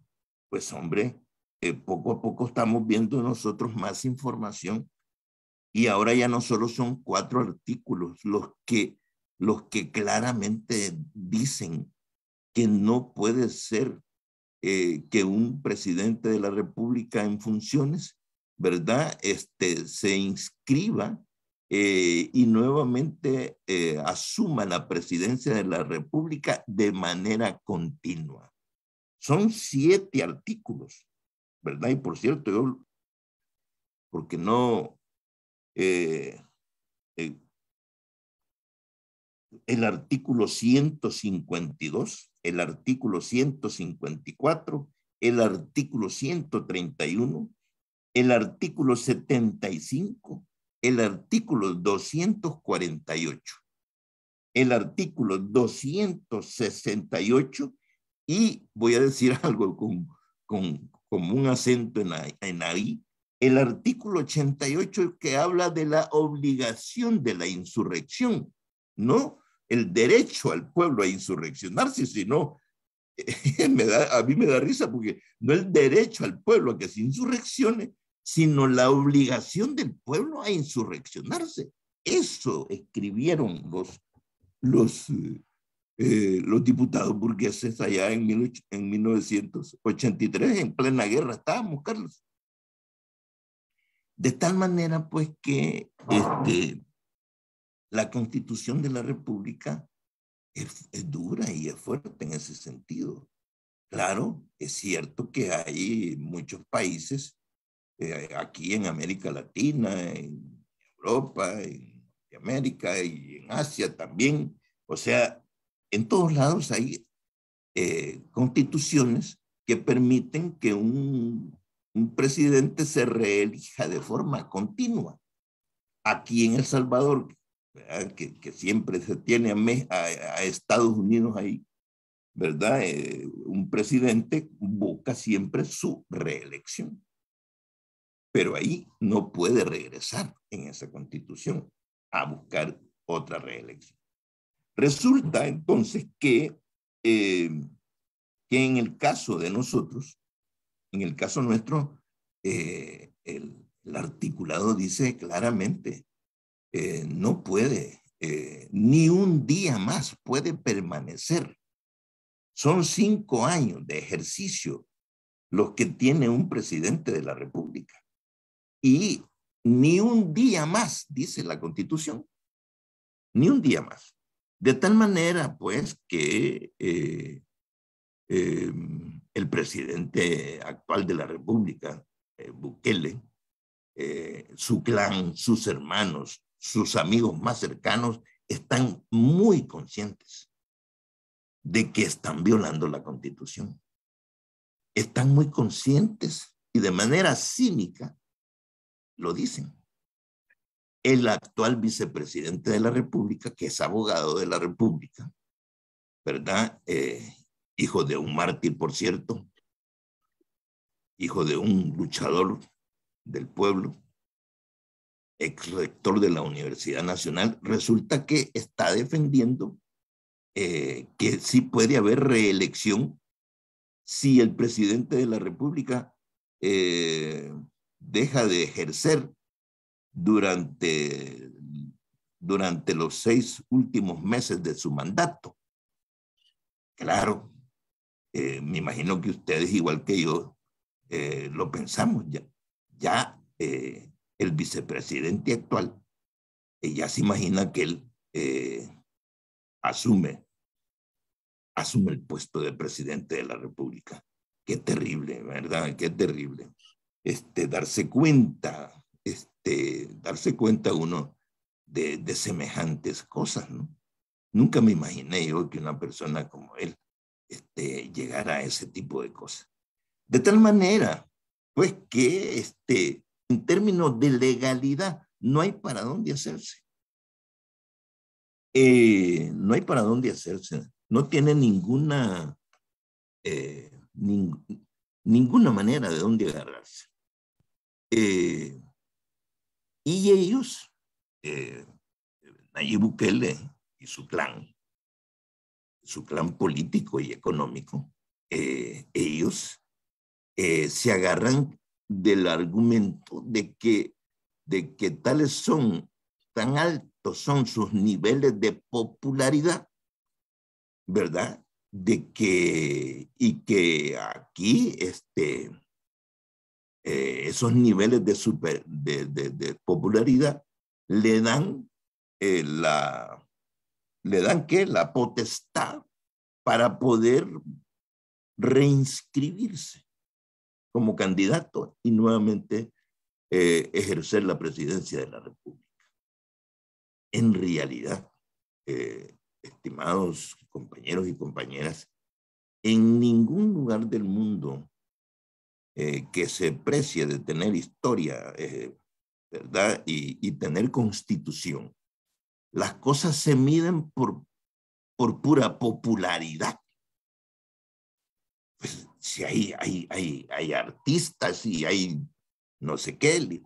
pues hombre, eh, poco a poco estamos viendo nosotros más información y ahora ya no solo son cuatro artículos los que los que claramente dicen que no puede ser eh, que un presidente de la República en funciones, ¿verdad? Este, se inscriba eh, y nuevamente eh, asuma la presidencia de la República de manera continua. Son siete artículos, ¿verdad? Y por cierto, yo, porque no, el artículo 152, el artículo 154, el artículo 131, el artículo 75, el artículo 248, el artículo 268 y voy a decir algo con, un acento en, en ahí, el artículo 88 que habla de la obligación de la insurrección no el derecho al pueblo a insurreccionarse, sino a mí me da risa porque no el derecho al pueblo a que se insurreccione, sino la obligación del pueblo a insurreccionarse. Eso escribieron los, los, eh, eh, diputados burgueses allá en, en 1983, en plena guerra estábamos, Carlos. De tal manera, pues, que este, la constitución de la República es, dura y es fuerte en ese sentido. Claro, es cierto que hay muchos países eh, aquí en América Latina, en Europa, en América y en Asia también. O sea, en todos lados hay eh, constituciones que permiten que un, un presidente se reelija de forma continua. Aquí en El Salvador, que, siempre se tiene a, Estados Unidos ahí, ¿verdad? Eh, un presidente busca siempre su reelección, pero ahí no puede regresar en esa constitución a buscar otra reelección. Resulta entonces que, eh, que en el caso de nosotros, en el caso nuestro, eh, el, el articulado dice claramente, eh, no puede, eh, ni un día más puede permanecer. Son cinco años de ejercicio los que tiene un presidente de la República. Y ni un día más, dice la Constitución, ni un día más. De tal manera, pues, que eh, el presidente actual de la República, Bukele, su clan, sus hermanos, sus amigos más cercanos están muy conscientes de que están violando la constitución. Están muy conscientes y de manera cínica lo dicen. El actual vicepresidente de la República, que es abogado de la República, ¿verdad? Eh, hijo de un mártir, por cierto, hijo de un luchador del pueblo, ex rector de la Universidad Nacional, resulta que está defendiendo eh, que sí puede haber reelección si el presidente de la República eh, deja de ejercer durante, durante los seis últimos meses de su mandato. Claro, eh, me imagino que ustedes, igual que yo, lo pensamos ya. Ya el vicepresidente actual, ella se imagina que él eh, asume, asume el puesto de presidente de la República. Qué terrible, ¿verdad? Qué terrible. Este, darse cuenta, este, darse cuenta uno de, de semejantes cosas, ¿no? Nunca me imaginé yo que una persona como él este, llegara a ese tipo de cosas. De tal manera, pues que este, en términos de legalidad, no hay para dónde hacerse. Eh, no hay para dónde hacerse. No tiene ninguna, eh, ninguna manera de dónde agarrarse. Eh, y ellos, Nayib Bukele y su clan, su clan político y económico, ellos se agarran del argumento de que, de que tales son, tan altos son sus niveles de popularidad, ¿verdad? De que, y que aquí, este, eh, esos niveles de, de, popularidad le dan eh, la, le dan que la potestad para poder reinscribirse como candidato y nuevamente eh, ejercer la presidencia de la República. En realidad, eh, estimados compañeros y compañeras, en ningún lugar del mundo eh, que se precie de tener historia, ¿verdad? Y, y, tener constitución, las cosas se miden por, por pura popularidad si hay, hay, hay, hay artistas y hay no sé qué,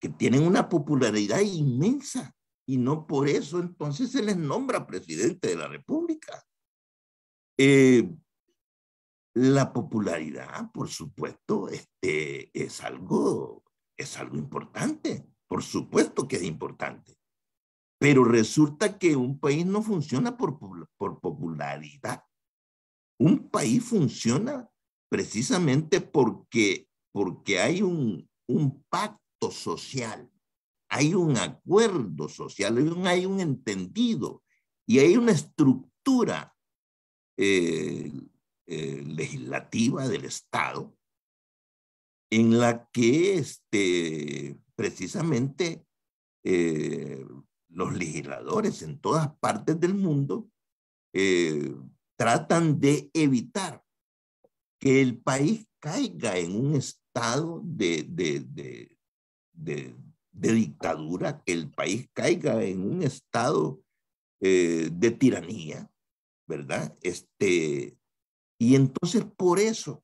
que tienen una popularidad inmensa y no por eso entonces se les nombra presidente de la República. Eh, la popularidad, por supuesto, este, es, algo, es algo importante, por supuesto que es importante, pero resulta que un país no funciona por, por popularidad, un país funciona precisamente porque, porque hay un, pacto social, hay un acuerdo social, hay un, entendido y hay una estructura eh, eh, legislativa del Estado en la que este, precisamente eh, los legisladores en todas partes del mundo tratan de evitar que el país caiga en un estado de, de, dictadura, que el país caiga en un estado eh, de tiranía, ¿verdad? Este, y entonces por eso,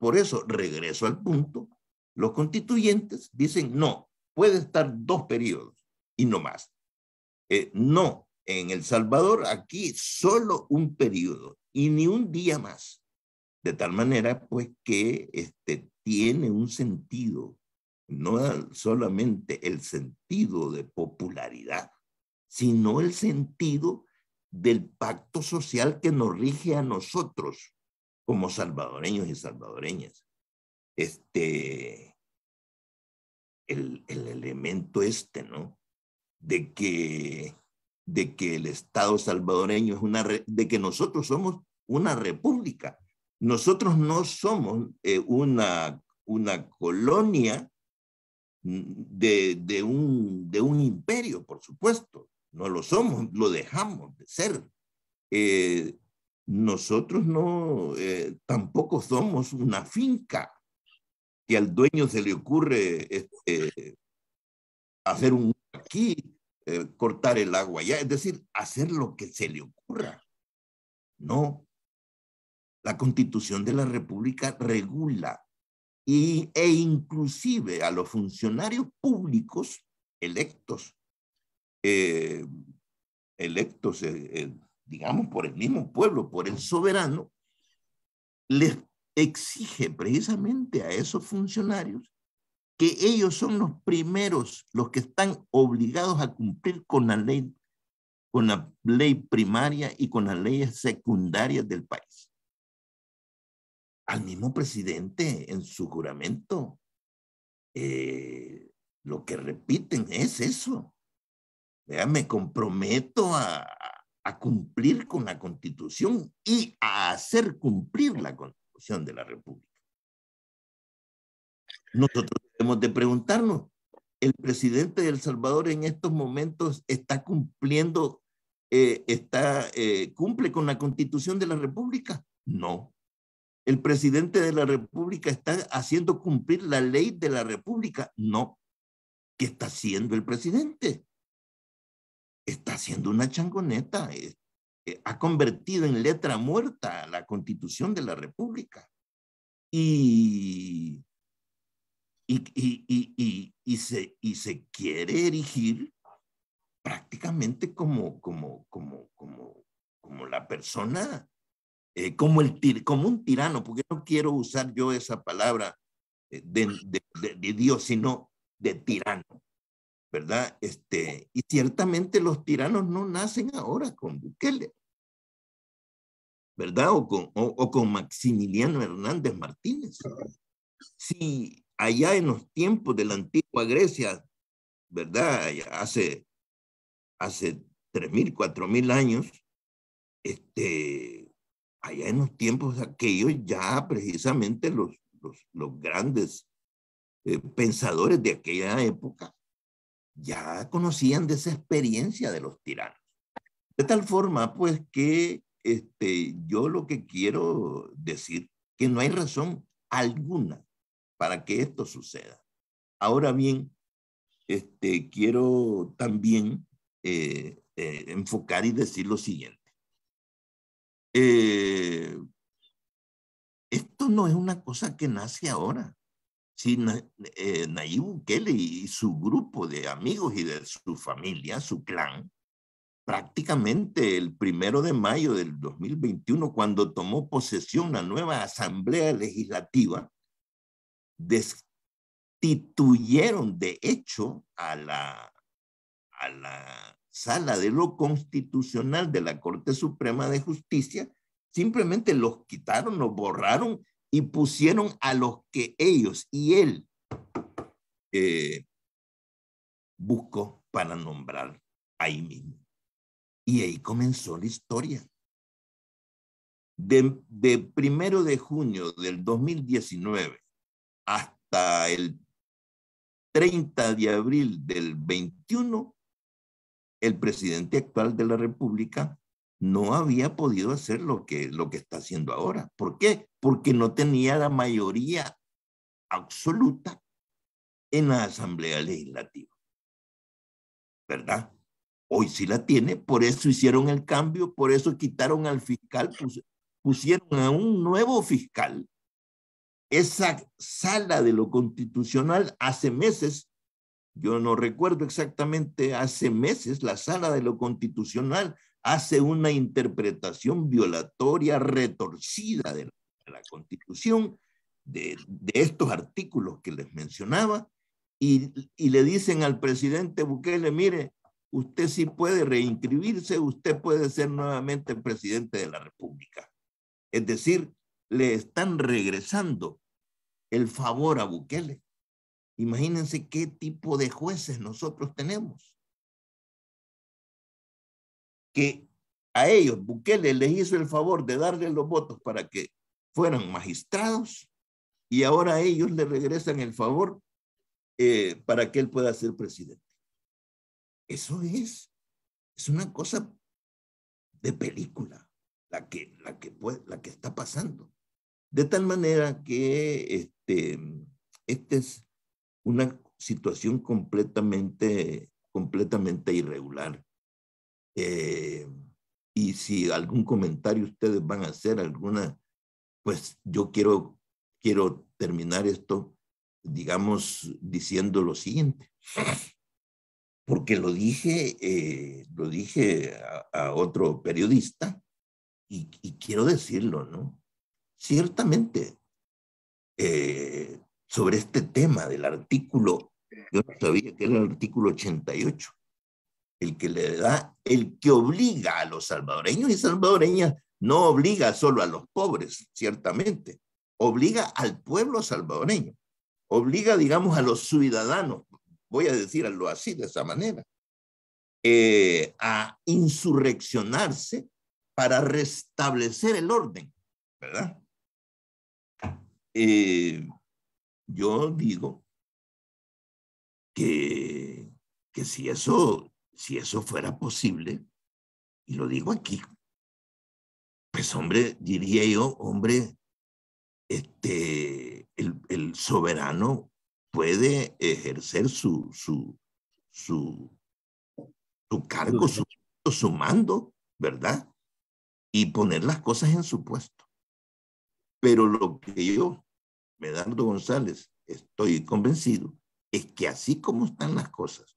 por eso, regreso al punto, los constituyentes dicen, no, puede estar dos periodos y no más. Eh, no, en El Salvador aquí solo un periodo y ni un día más de tal manera pues que este, tiene un sentido, no solamente el sentido de popularidad, sino el sentido del pacto social que nos rige a nosotros como salvadoreños y salvadoreñas. Este, el, el elemento este, ¿no? De que, de que el Estado salvadoreño es una, de que nosotros somos una república nosotros no somos eh, una, una colonia mm, de, de, un, imperio, por supuesto. No lo somos, lo dejamos de ser. Eh, nosotros no, eh, tampoco somos una finca que al dueño se le ocurre este, hacer un aquí, cortar el agua allá, es decir, hacer lo que se le ocurra. No, la constitución de la República regula y, e inclusive a los funcionarios públicos electos, eh, electos, eh, eh, digamos, por el mismo pueblo, por el soberano, les exige precisamente a esos funcionarios que ellos son los primeros, los que están obligados a cumplir con la ley, con la ley primaria y con las leyes secundarias del país al mismo presidente en su juramento. Eh, lo que repiten es eso. Vea, me comprometo a, cumplir con la constitución y a hacer cumplir la constitución de la República. Nosotros debemos de preguntarnos, ¿el presidente de El Salvador en estos momentos está cumpliendo, eh, está, eh, cumple con la constitución de la República? No el presidente de la República está haciendo cumplir la ley de la República. No. ¿Qué está haciendo el presidente? Está haciendo una changoneta. Eh, eh, ha convertido en letra muerta la constitución de la República. Y, y, y se, quiere erigir prácticamente como, como, como, como, como la persona eh, como, el, como un tirano, porque no quiero usar yo esa palabra eh, de, de, Dios, sino de tirano, ¿verdad? Este, y ciertamente los tiranos no nacen ahora con Bukele, ¿verdad? O con, con Maximiliano Hernández Martínez. Si allá en los tiempos de la antigua Grecia, ¿verdad? Hace, hace cuatro mil años, este, allá en los tiempos aquellos ya precisamente los, los, grandes eh, pensadores de aquella época ya conocían de esa experiencia de los tiranos. De tal forma, pues, que este, yo lo que quiero decir, que no hay razón alguna para que esto suceda. Ahora bien, este, quiero también eh, eh, enfocar y decir lo siguiente eh, esto no es una cosa que nace ahora. Si eh, Nayib Bukele y su grupo de amigos y de su familia, su clan, prácticamente el primero de mayo del 2021, cuando tomó posesión la nueva Asamblea Legislativa, destituyeron de hecho a la, a la sala de lo constitucional de la Corte Suprema de Justicia, simplemente los quitaron, los borraron y pusieron a los que ellos y él eh, buscó para nombrar ahí mismo. Y ahí comenzó la historia. De, de primero de junio del 2019 hasta el 30 de abril del 21, el presidente actual de la República no había podido hacer lo que, lo que está haciendo ahora. ¿Por qué? Porque no tenía la mayoría absoluta en la Asamblea Legislativa. ¿Verdad? Hoy sí la tiene, por eso hicieron el cambio, por eso quitaron al fiscal, pusieron a un nuevo fiscal. Esa sala de lo constitucional hace meses yo no recuerdo exactamente, hace meses la sala de lo constitucional hace una interpretación violatoria retorcida de la, constitución, de, estos artículos que les mencionaba, y, le dicen al presidente Bukele, mire, usted sí puede reinscribirse, usted puede ser nuevamente presidente de la República. Es decir, le están regresando el favor a Bukele. Imagínense qué tipo de jueces nosotros tenemos. Que a ellos Bukele les hizo el favor de darle los votos para que fueran magistrados y ahora ellos le regresan el favor eh, para que él pueda ser presidente. Eso es, es una cosa de película, la que, la que, la que está pasando. De tal manera que este, este es una situación completamente, completamente irregular. Eh, y si algún comentario ustedes van a hacer, alguna, pues yo quiero, quiero terminar esto, digamos, diciendo lo siguiente, porque lo dije, eh, lo dije a, otro periodista y, quiero decirlo, ¿no? Ciertamente, eh, sobre este tema del artículo, yo no sabía que era el artículo 88, el que le da, el que obliga a los salvadoreños y salvadoreñas, no obliga solo a los pobres, ciertamente, obliga al pueblo salvadoreño, obliga, digamos, a los ciudadanos, voy a decirlo así, de esa manera, eh, a insurreccionarse para restablecer el orden, ¿verdad? Eh, yo digo que, que si, eso, si eso fuera posible, y lo digo aquí, pues hombre, diría yo, hombre, este, el, soberano puede ejercer su, su, su, cargo, su, su mando, ¿verdad? Y poner las cosas en su puesto. Pero lo que yo Medardo González, estoy convencido, es que así como están las cosas,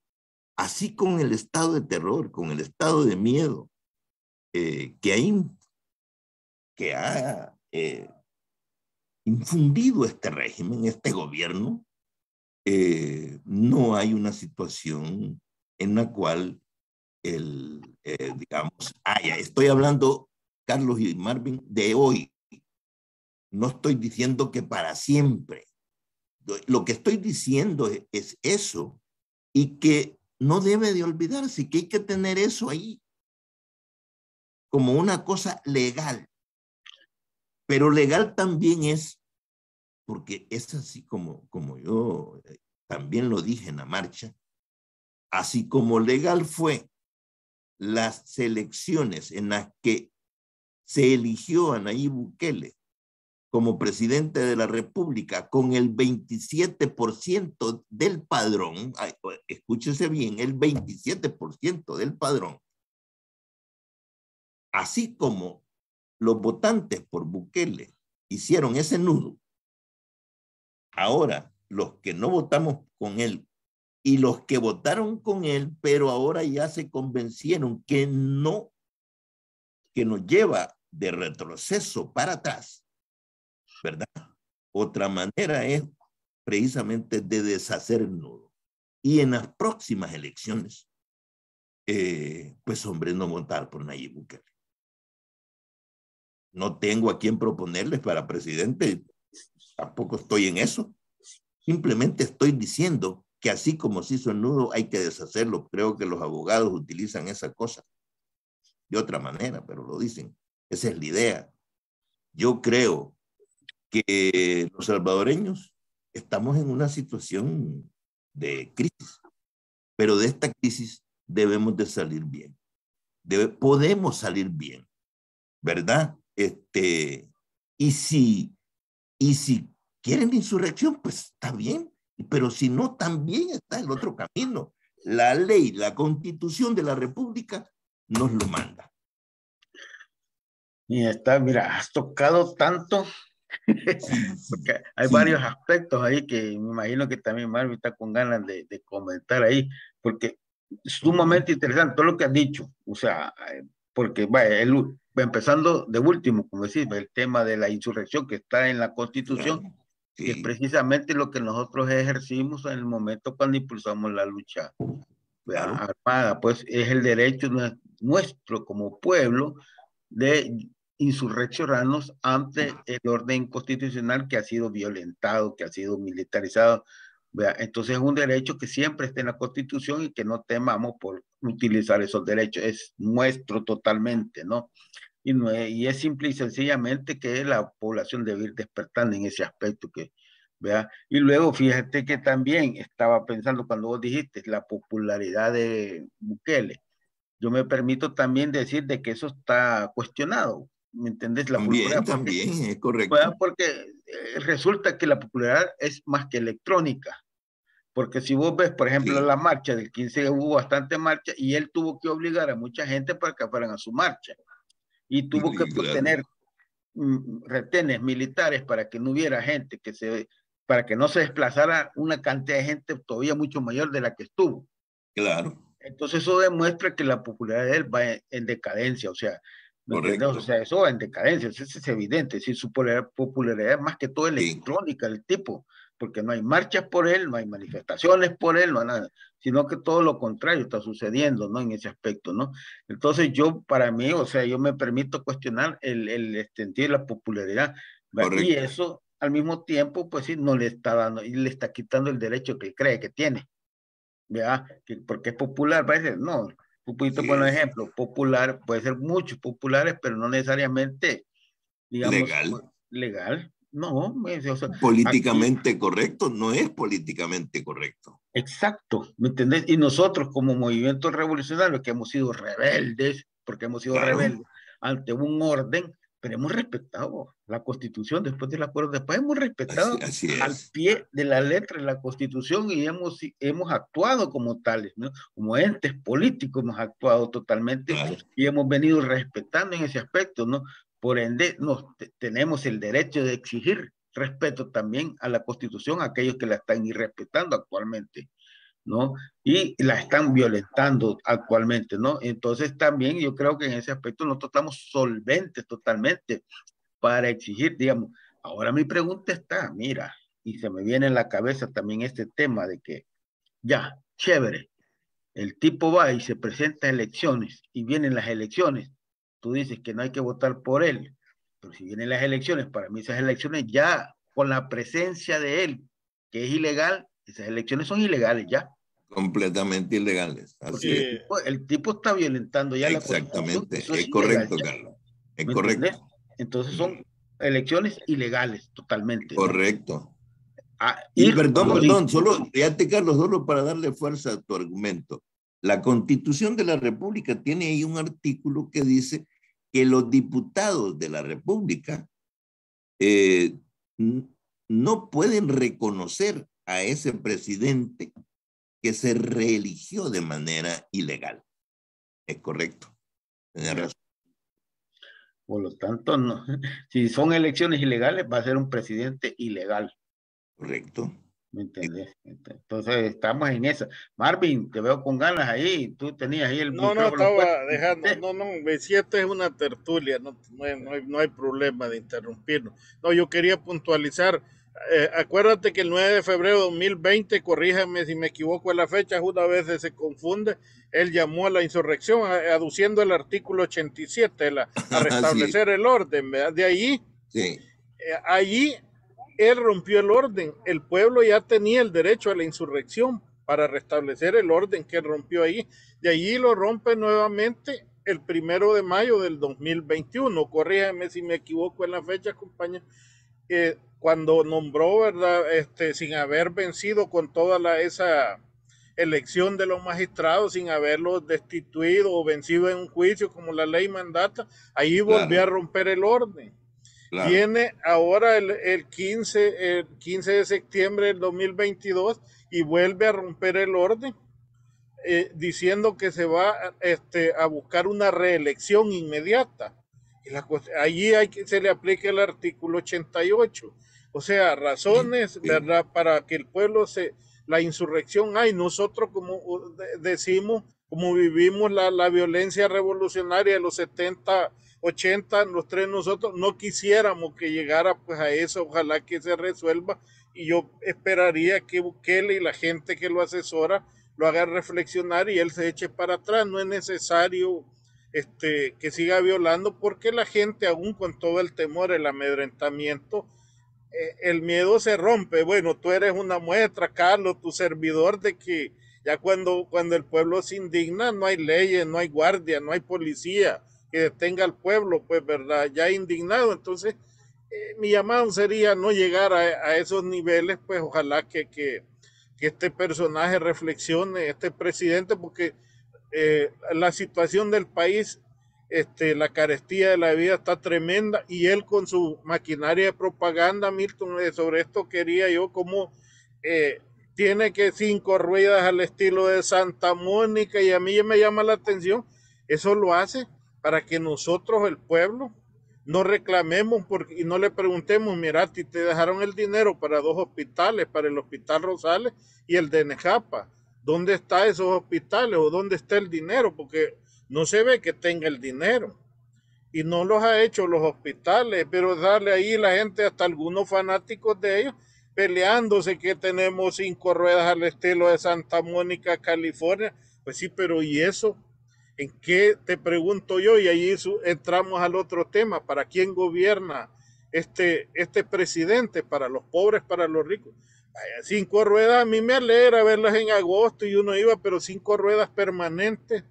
así con el estado de terror, con el estado de miedo que, eh, que ha eh, infundido este régimen, este gobierno, eh, no hay una situación en la cual el, digamos, ah, estoy hablando, Carlos y Marvin, de hoy, no estoy diciendo que para siempre. Lo que estoy diciendo es, eso y que no debe de olvidarse que hay que tener eso ahí como una cosa legal. Pero legal también es, porque es así como, como yo eh, también lo dije en la marcha, así como legal fue las elecciones en las que se eligió a Nayib Bukele como presidente de la República con el 27% del padrón, escúchese bien, el 27% del padrón, así como los votantes por Bukele hicieron ese nudo, ahora los que no votamos con él y los que votaron con él, pero ahora ya se convencieron que no, que nos lleva de retroceso para atrás ¿verdad? Otra manera es precisamente de deshacer el nudo. Y en las próximas elecciones, eh, pues hombre, no montar por Nayib Bukele. No tengo a quién proponerles para presidente, tampoco estoy en eso. Simplemente estoy diciendo que así como se hizo el nudo, hay que deshacerlo. Creo que los abogados utilizan esa cosa de otra manera, pero lo dicen. Esa es la idea. Yo creo que los salvadoreños estamos en una situación de crisis, pero de esta crisis debemos de salir bien. podemos salir bien, ¿verdad? Este, y, si, y si quieren insurrección, pues está bien, pero si no, también está el otro camino. La ley, la constitución de la República nos lo manda. Y está, mira, has tocado tanto Porque hay varios aspectos ahí que me imagino que también Marvin está con ganas de, comentar ahí, porque es sumamente interesante todo lo que has dicho, o sea, eh, porque va empezando de último, como decís, el tema de la insurrección que está en la Constitución, que es precisamente lo que nosotros ejercimos en el momento cuando impulsamos la lucha armada, pues es el derecho nuestro como pueblo de insurreccionarnos ante el orden constitucional que ha sido violentado, que ha sido militarizado. Entonces es un derecho que siempre está en la Constitución y que no temamos por utilizar esos derechos. Es nuestro totalmente, ¿no? Y, es, y es simple y sencillamente que la población debe ir despertando en ese aspecto que, vea Y luego fíjate que también estaba pensando cuando vos dijiste la popularidad de Bukele. Yo me permito también decir de que eso está cuestionado ¿Me entendés? La también, también, es correcto. Porque eh, resulta que la popularidad es más que electrónica. Porque si vos ves, por ejemplo, la marcha del 15 hubo bastante marcha y él tuvo que obligar a mucha gente para que fueran a su marcha. Y tuvo que tener mm, retenes militares para que no hubiera gente que se para que no se desplazara una cantidad de gente todavía mucho mayor de la que estuvo. Claro. Entonces eso demuestra que la popularidad de él va en, en decadencia, o sea, Correcto. O sea, eso en decadencia, eso es evidente. Sí, su popularidad más que todo electrónica del tipo, porque no hay marchas por él, no hay manifestaciones por él, no hay nada, sino que todo lo contrario está sucediendo, ¿no? En ese aspecto, ¿no? Entonces yo, para mí, o sea, yo me permito cuestionar el, el extendir la popularidad. Correcto. Y eso, al mismo tiempo, pues sí, no le está dando, y le está quitando el derecho que cree que tiene. ¿verdad? Que porque es popular, parece, no, un poquito sí. ejemplo, popular, puede ser muchos populares, pero no necesariamente, digamos, legal. Pues, legal. No, políticamente correcto no es políticamente correcto. Exacto, ¿me entendés? Y nosotros como movimiento revolucionario, que hemos sido rebeldes, porque hemos sido rebeldes ante un orden, pero hemos respetado la constitución después del acuerdo después hemos respetado al pie de la letra la constitución y hemos, hemos actuado como tales, como entes políticos hemos actuado totalmente y hemos venido respetando en ese aspecto, ¿no? por ende nos, tenemos el derecho de exigir respeto también a la constitución a aquellos que la están irrespetando actualmente. ¿no? Y la están violentando actualmente, ¿no? Entonces también yo creo que en ese aspecto nosotros estamos solventes totalmente para exigir, digamos, ahora mi pregunta está, mira, y se me viene en la cabeza también este tema de que, ya, chévere, el tipo va y se presenta a elecciones y vienen las elecciones, tú dices que no hay que votar por él, pero si vienen las elecciones, para mí esas elecciones ya con la presencia de él, que es ilegal, esas elecciones son ilegales ya. Completamente ilegales. el, tipo, está violentando ya Exactamente. Exactamente, es, correcto, Carlos. Es correcto. Entonces son elecciones ilegales totalmente. Correcto. Ah, y perdón, perdón, solo, fíjate Carlos, solo para darle fuerza a tu argumento. La constitución de la República tiene ahí un artículo que dice que los diputados de la República eh, no pueden reconocer a ese presidente que se reeligió de manera ilegal. Es correcto. Tiene razón. Por lo tanto, no. si son elecciones ilegales, va a ser un presidente ilegal. Correcto. ¿Me entendés? Entonces estamos en esa. Marvin, te veo con ganas ahí. Tú tenías ahí el. No, no, estaba dejando. No, no, si esto es una tertulia, no, no, hay, no hay problema de interrumpirnos. No, yo quería puntualizar eh, acuérdate que el 9 de febrero de 2020, corríjame si me equivoco en la fecha, una vez se confunde, él llamó a la insurrección aduciendo el artículo 87 a restablecer el orden. ¿verdad? De allí, allí eh, él rompió el orden. El pueblo ya tenía el derecho a la insurrección para restablecer el orden que rompió ahí. De allí lo rompe nuevamente el primero de mayo del 2021. Corríjame si me equivoco en la fecha, compañero cuando nombró, ¿verdad? Este, sin haber vencido con toda la, esa elección de los magistrados, sin haberlos destituido o vencido en un juicio como la ley mandata, ahí volvió a romper el orden. Viene ahora el, 15, de septiembre del 2022 y vuelve a romper el orden. Eh, diciendo que se va este, a buscar una reelección inmediata allí hay, se le aplica el artículo 88. O sea, razones, ¿verdad?, para que el pueblo se. La insurrección hay. Nosotros, como decimos, como vivimos la, la violencia revolucionaria de los 70, 80, los tres nosotros no quisiéramos que llegara pues a eso. Ojalá que se resuelva. Y yo esperaría que Bukele y la gente que lo asesora lo haga reflexionar y él se eche para atrás. No es necesario este, que siga violando, porque la gente, aún con todo el temor, el amedrentamiento, eh, el miedo se rompe. Bueno, tú eres una muestra, Carlos, tu servidor, de que ya cuando, cuando el pueblo se indigna, no hay leyes, no hay guardia, no hay policía que detenga al pueblo, pues, ¿verdad? Ya indignado. Entonces, eh, mi llamado sería no llegar a, esos niveles, pues ojalá que, que este personaje reflexione, este presidente, porque eh, la situación del país, este, la carestía de la vida está tremenda y él con su maquinaria de propaganda, Milton, eh, sobre esto quería yo como eh, tiene que cinco ruedas al estilo de Santa Mónica y a mí me llama la atención, eso lo hace para que nosotros, el pueblo, no reclamemos porque, y no le preguntemos, mira, te dejaron el dinero para dos hospitales, para el Hospital Rosales y el de Nejapa dónde están esos hospitales o dónde está el dinero, porque no se ve que tenga el dinero. Y no los ha hecho los hospitales, pero darle ahí la gente, hasta algunos fanáticos de ellos, peleándose que tenemos cinco ruedas al estilo de Santa Mónica, California. Pues sí, pero ¿y eso? ¿En qué te pregunto yo? Y ahí entramos al otro tema, ¿para quién gobierna este, este presidente? ¿Para los pobres, para los ricos? Vaya, cinco ruedas, a mí me alegra verlas en agosto y uno iba, pero cinco ruedas permanentes.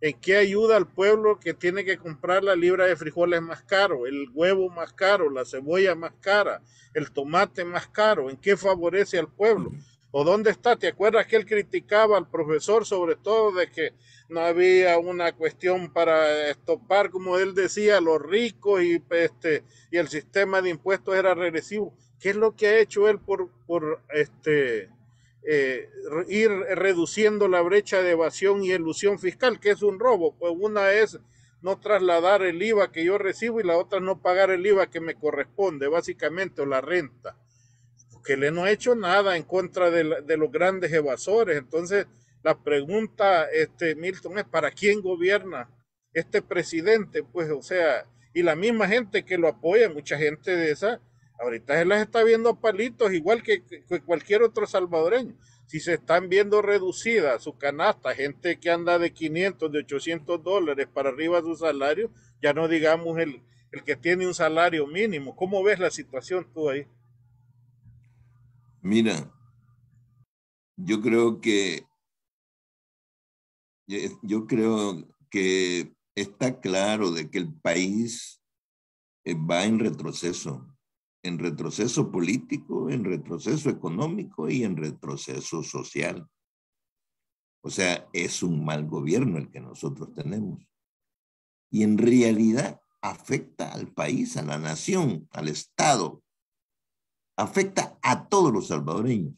¿En qué ayuda al pueblo que tiene que comprar la libra de frijoles más caro, el huevo más caro, la cebolla más cara, el tomate más caro? ¿En qué favorece al pueblo? ¿O dónde está? ¿Te acuerdas que él criticaba al profesor sobre todo de que no había una cuestión para estopar, como él decía, los ricos y, este, y el sistema de impuestos era regresivo? ¿Qué es lo que ha hecho él por, este, eh, ir reduciendo la brecha de evasión y elusión fiscal, que es un robo? Pues una es no trasladar el IVA que yo recibo y la otra no pagar el IVA que me corresponde, básicamente, o la renta. Porque le no ha hecho nada en contra de, los grandes evasores. Entonces, la pregunta, este, Milton, es para quién gobierna este presidente, pues, o sea, y la misma gente que lo apoya, mucha gente de esa, Ahorita se las está viendo palitos, igual que, cualquier otro salvadoreño. Si se están viendo reducidas sus canastas, gente que anda de 500, de 800 dólares para arriba de su salario, ya no digamos el, el que tiene un salario mínimo. ¿Cómo ves la situación tú ahí? Mira, yo creo que yo creo que está claro de que el país eh, va en retroceso en retroceso político, en retroceso económico y en retroceso social. O sea, es un mal gobierno el que nosotros tenemos. Y en realidad afecta al país, a la nación, al Estado. Afecta a todos los salvadoreños.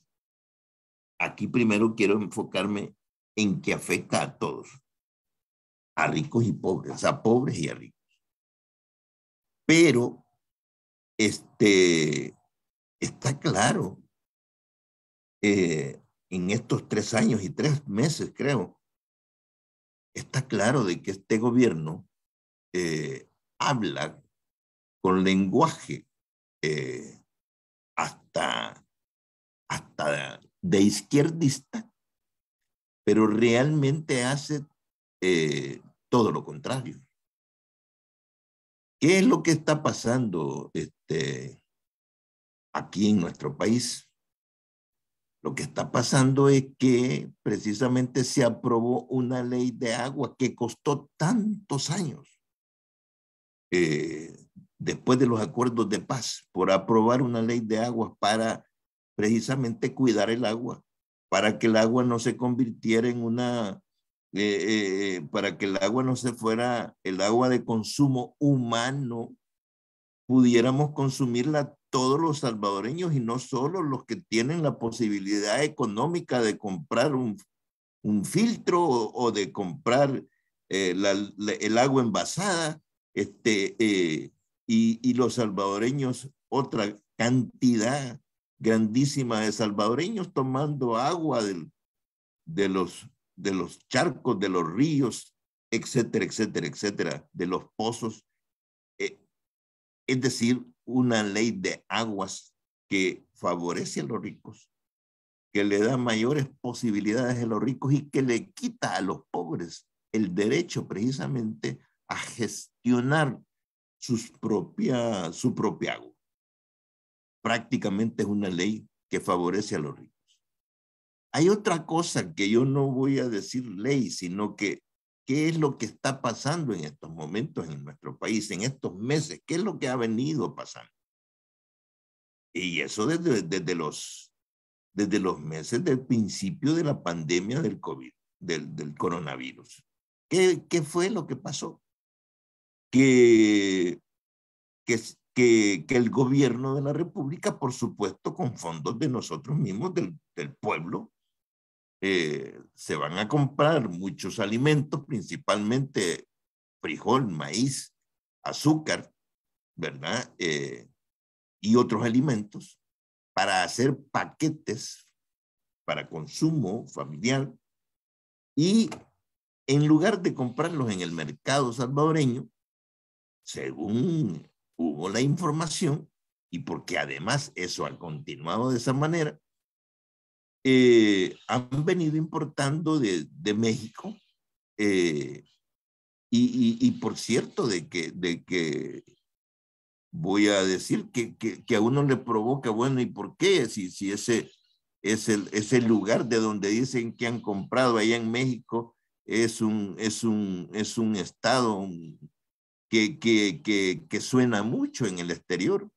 Aquí primero quiero enfocarme en que afecta a todos. A ricos y pobres, a pobres y a ricos. Pero este, está claro, en estos tres años y tres meses, creo, está claro de que este gobierno eh, habla con lenguaje eh, hasta, hasta de izquierdista, pero realmente hace eh, todo lo contrario. ¿Qué es lo que está pasando, este, aquí en nuestro país. Lo que está pasando es que precisamente se aprobó una ley de agua que costó tantos años eh, después de los acuerdos de paz por aprobar una ley de agua para precisamente cuidar el agua, para que el agua no se convirtiera en una, eh, eh, para que el agua no se fuera el agua de consumo humano pudiéramos consumirla todos los salvadoreños y no solo los que tienen la posibilidad económica de comprar un, filtro o, de comprar eh, el agua envasada, este, eh, y, y, los salvadoreños, otra cantidad grandísima de salvadoreños tomando agua del, de, los, de los charcos, de los ríos, etcétera, etcétera, etcétera, de los pozos es decir, una ley de aguas que favorece a los ricos, que le da mayores posibilidades a los ricos y que le quita a los pobres el derecho precisamente a gestionar su propia agua. Prácticamente es una ley que favorece a los ricos. Hay otra cosa que yo no voy a decir ley, sino que qué es lo que está pasando en estos momentos en nuestro país, en estos meses, qué es lo que ha venido pasando. Y eso desde, desde, los, desde los meses del principio de la pandemia del COVID, del, coronavirus. ¿Qué, ¿Qué, fue lo que pasó? Que, que, que, que, el gobierno de la República, por supuesto, con fondos de nosotros mismos, del, del pueblo, eh, se van a comprar muchos alimentos, principalmente frijol, maíz, azúcar, ¿verdad? Eh, y otros alimentos para hacer paquetes para consumo familiar y en lugar de comprarlos en el mercado salvadoreño, según hubo la información, y porque además eso ha continuado de esa manera, eh, han venido importando de, México. Eh, y, por cierto, de que, de que voy a decir que, a uno le provoca, bueno, ¿y por qué? Si, si ese, es el, el lugar de donde dicen que han comprado allá en México es un, es un, es un estado que, que, que suena mucho en el exterior.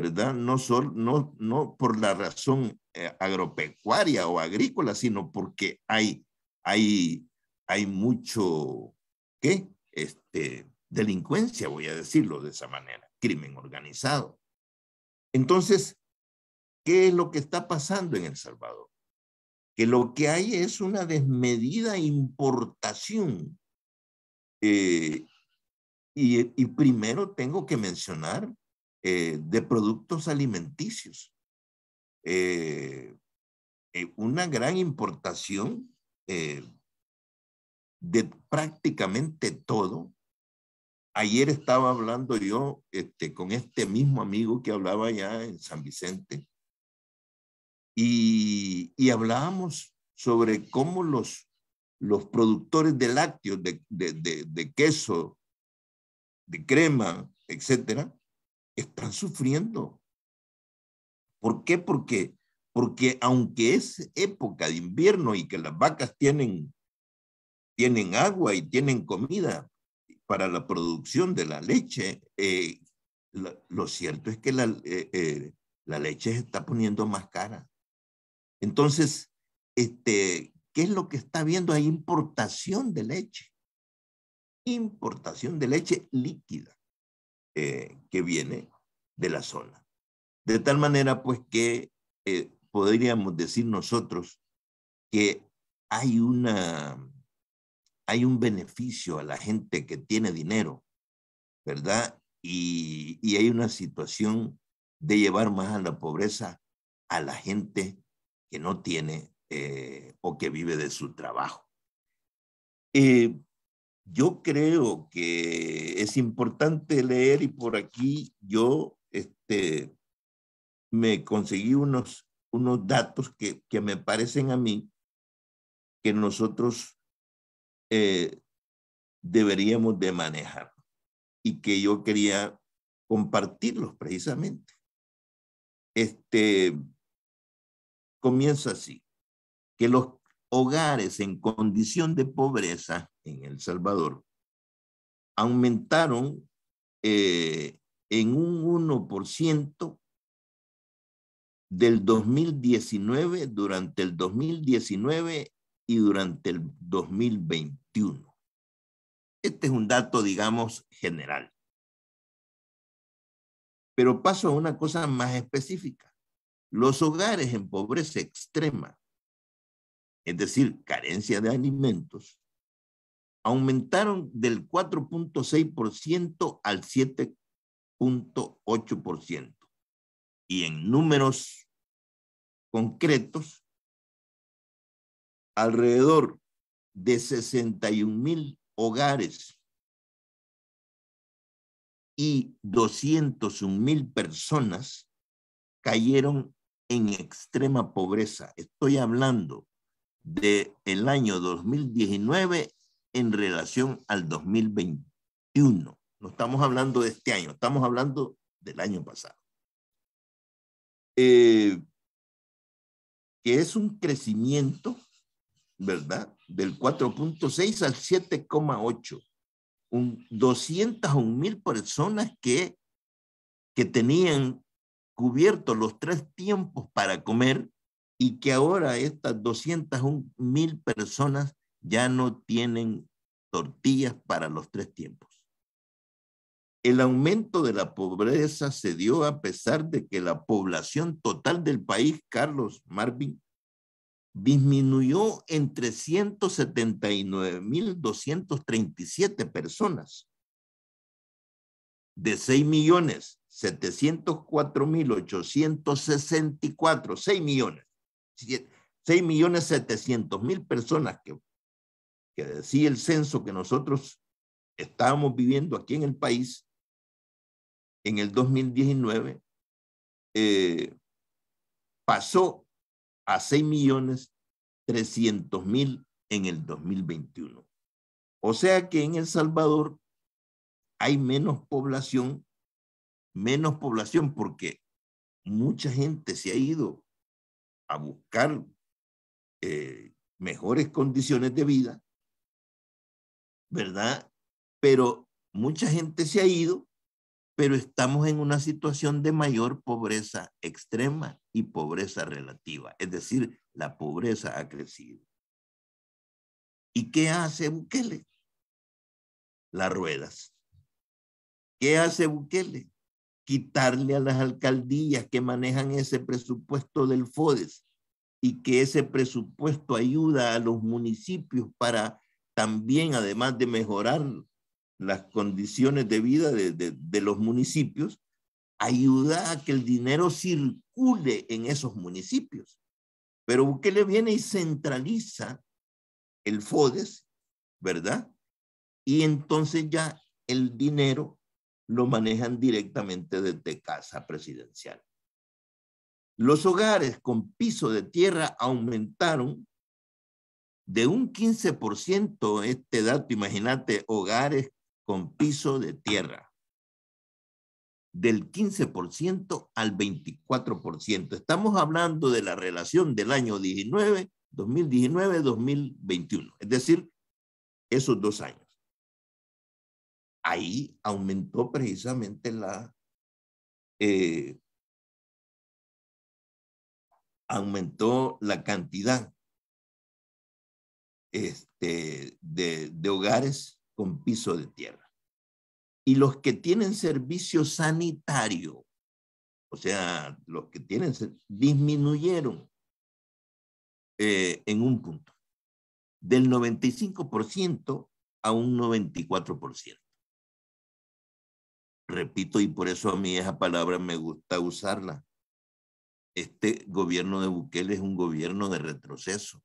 ¿verdad? No, no, no por la razón eh, agropecuaria o agrícola, sino porque hay, hay, hay mucho, ¿qué? Este, delincuencia, voy a decirlo de esa manera, crimen organizado. Entonces, ¿qué es lo que está pasando en El Salvador? Que lo que hay es una desmedida importación. Eh, y, y primero tengo que mencionar eh, de productos alimenticios. Eh, eh, una gran importación de prácticamente todo. Ayer estaba hablando yo este, con este mismo amigo que hablaba ya en San Vicente y, hablábamos sobre cómo los, los productores de lácteos, de queso, de crema, etcétera, están sufriendo. ¿Por qué? Porque, porque aunque es época de invierno y que las vacas tienen, agua y tienen comida para la producción de la leche, eh, lo cierto es que eh, eh, la, leche se está poniendo más cara. Entonces, este, ¿qué es lo que está viendo? Hay importación de leche. Importación de leche líquida. Eh, que viene de la zona. De tal manera, pues, que eh, podríamos decir nosotros que hay, una, hay un beneficio a la gente que tiene dinero, ¿verdad? Y, hay una situación de llevar más a la pobreza a la gente que no tiene eh, o que vive de su trabajo. Yo creo que es importante leer y por aquí yo este, me conseguí unos, unos datos que, me parecen a mí que nosotros eh, deberíamos de manejar y que yo quería compartirlos precisamente. Este comienza así, que los hogares en condición de pobreza en El Salvador aumentaron eh, en un 1% del 2019 durante el 2019 y durante el 2021. Este es un dato, digamos, general. Pero paso a una cosa más específica. Los hogares en pobreza extrema es decir, carencia de alimentos, aumentaron del 4.6% al 7.8%. Y en números concretos, alrededor de 61 mil hogares y 201 mil personas cayeron en extrema pobreza. Estoy hablando del de año 2019 en relación al 2021. No estamos hablando de este año, estamos hablando del año pasado. Eh, que es un crecimiento, ¿verdad? Del 4.6 al 7.8. Un un mil personas que, que tenían cubiertos los tres tiempos para comer y que ahora estas 201.000 mil personas ya no tienen tortillas para los tres tiempos. El aumento de la pobreza se dio a pesar de que la población total del país, Carlos Marvin, disminuyó entre 379.237 personas, de 6 millones 704.864, 6 millones, seis millones setecientos mil personas que, que decía el censo que nosotros estábamos viviendo aquí en el país en el 2019, eh, pasó a seis millones mil en el 2021. O sea que en El Salvador hay menos población, menos población porque mucha gente se ha ido a buscar eh, mejores condiciones de vida, ¿verdad? Pero mucha gente se ha ido, pero estamos en una situación de mayor pobreza extrema y pobreza relativa, es decir, la pobreza ha crecido. ¿Y qué hace Bukele? Las ruedas. ¿Qué hace Bukele? quitarle a las alcaldías que manejan ese presupuesto del FODES y que ese presupuesto ayuda a los municipios para también, además de mejorar las condiciones de vida de, los municipios, ayuda a que el dinero circule en esos municipios. Pero le viene y centraliza el FODES, ¿verdad? Y entonces ya el dinero lo manejan directamente desde casa presidencial. Los hogares con piso de tierra aumentaron de un 15% este dato, imagínate, hogares con piso de tierra. Del 15% al 24%. Estamos hablando de la relación del año 19, 2019, 2021, es decir, esos dos años ahí aumentó precisamente la... Eh, aumentó la cantidad este, de, hogares con piso de tierra. Y los que tienen servicio sanitario, o sea, los que tienen, disminuyeron eh, en un punto, del 95% a un 94% repito, y por eso a mí esa palabra me gusta usarla, este gobierno de Bukele es un gobierno de retroceso.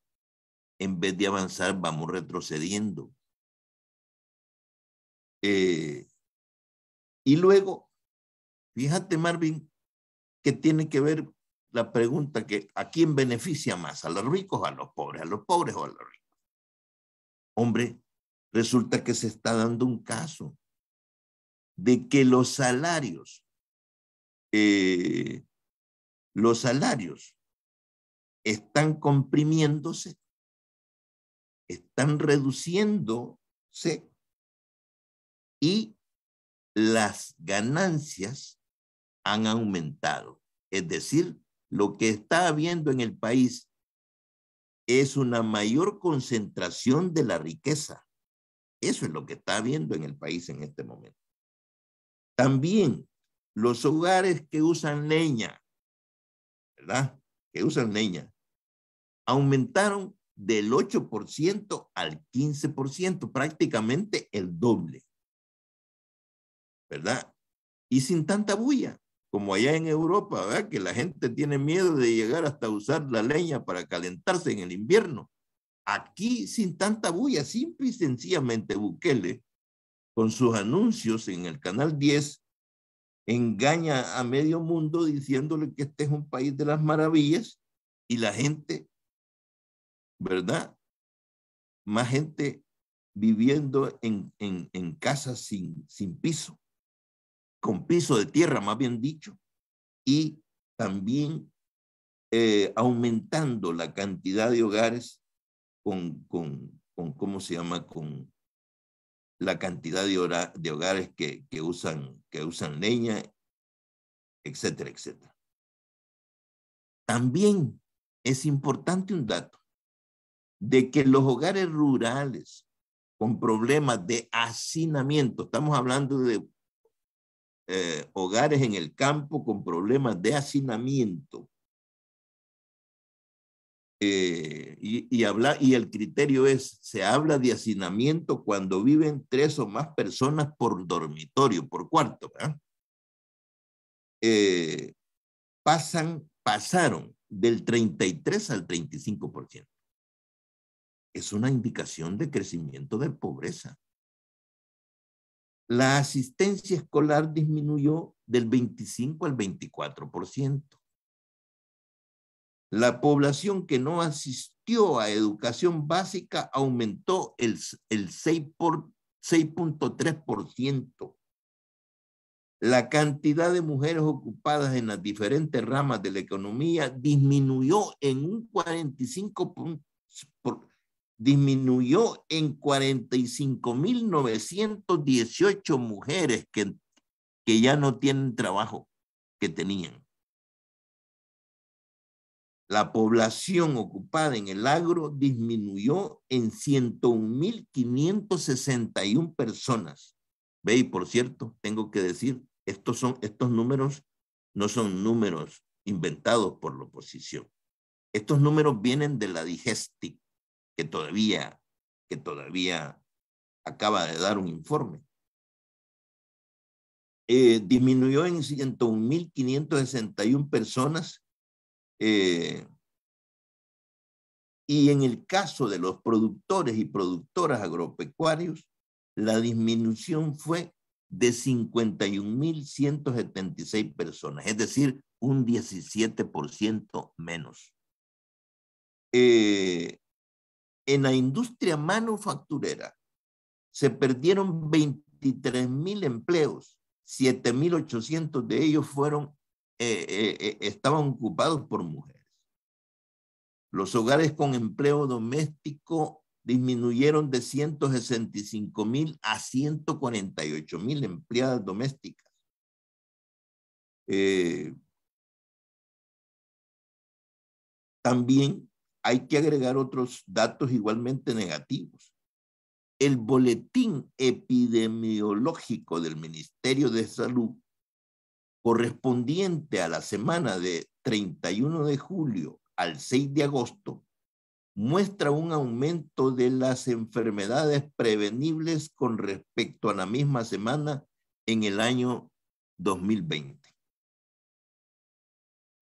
En vez de avanzar, vamos retrocediendo. Eh, y luego, fíjate, Marvin, que tiene que ver la pregunta que a quién beneficia más, a los ricos o a los pobres, a los pobres o a los ricos. Hombre, resulta que se está dando un caso de que los salarios, eh, los salarios están comprimiéndose, están reduciéndose y las ganancias han aumentado. Es decir, lo que está habiendo en el país es una mayor concentración de la riqueza. Eso es lo que está habiendo en el país en este momento. También los hogares que usan leña, ¿verdad? Que usan leña, aumentaron del 8% al 15%, prácticamente el doble, ¿verdad? Y sin tanta bulla, como allá en Europa, ¿verdad? Que la gente tiene miedo de llegar hasta usar la leña para calentarse en el invierno. Aquí, sin tanta bulla, simple y sencillamente buquele con sus anuncios en el Canal 10, engaña a medio mundo diciéndole que este es un país de las maravillas y la gente, ¿verdad? Más gente viviendo en, en, en casas sin, sin piso, con piso de tierra, más bien dicho, y también eh, aumentando la cantidad de hogares con, con, con, ¿cómo se llama? Con la cantidad de, hogares que, usan, que usan leña, etcétera, etcétera. También es importante un dato de que los hogares rurales con problemas de hacinamiento, estamos hablando de eh, hogares en el campo con problemas de hacinamiento, eh, y, habla, y el criterio es, se habla de hacinamiento cuando viven tres o más personas por dormitorio, por cuarto. Eh, pasan, pasaron del 33 al 35%. Es una indicación de crecimiento de pobreza. La asistencia escolar disminuyó del 25 al 24%. La población que no asistió a educación básica aumentó el, 6.3%. La cantidad de mujeres ocupadas en las diferentes ramas de la economía disminuyó en un 45 disminuyó en 45.918 mujeres que ya no tienen trabajo que tenían la población ocupada en el agro disminuyó en 101.561 personas. Ve, y por cierto, tengo que decir, estos, son, estos números no son números inventados por la oposición. Estos números vienen de la Digestic, que todavía, que todavía acaba de dar un informe. Eh, disminuyó en 101.561 personas eh, y en el caso de los productores y productoras agropecuarios, la disminución fue de 51.176 personas, es decir, un 17% menos. Eh, en la industria manufacturera se perdieron 23.000 empleos, 7.800 de ellos fueron eh, eh, eh, estaban ocupados por mujeres. Los hogares con empleo doméstico disminuyeron de 165 mil a 148 mil empleadas domésticas. también hay que agregar otros datos igualmente negativos. El boletín epidemiológico del Ministerio de Salud correspondiente a la semana de 31 de julio al 6 de agosto, muestra un aumento de las enfermedades prevenibles con respecto a la misma semana en el año 2020.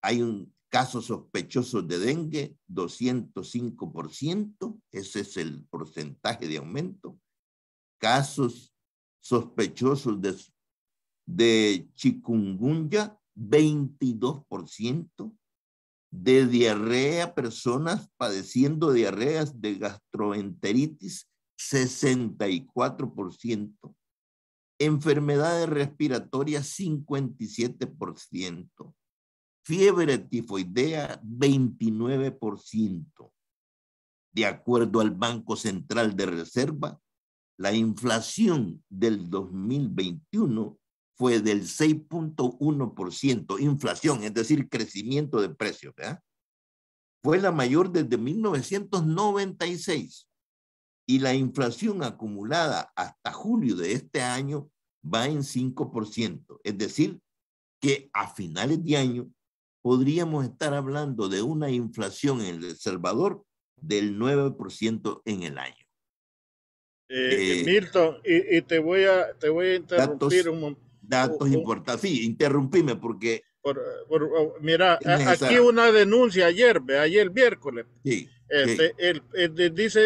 Hay un caso sospechoso de dengue, 205%, ese es el porcentaje de aumento. Casos sospechosos de de chikungunya, 22%, de diarrea, personas padeciendo diarreas de gastroenteritis, 64%, enfermedades respiratorias, 57%, fiebre tifoidea, 29%. De acuerdo al Banco Central de Reserva, la inflación del 2021 fue del 6.1% inflación, es decir, crecimiento de precios, ¿verdad? Fue la mayor desde 1996 y la inflación acumulada hasta julio de este año va en 5%, es decir, que a finales de año podríamos estar hablando de una inflación en El Salvador del 9% en el año. Eh, eh, Milton, y, te voy a, te voy a interrumpir datos importantes. Sí, interrumpime porque... Por, oh, mira, aquí una denuncia ayer, ayer el miércoles. Sí, este, dice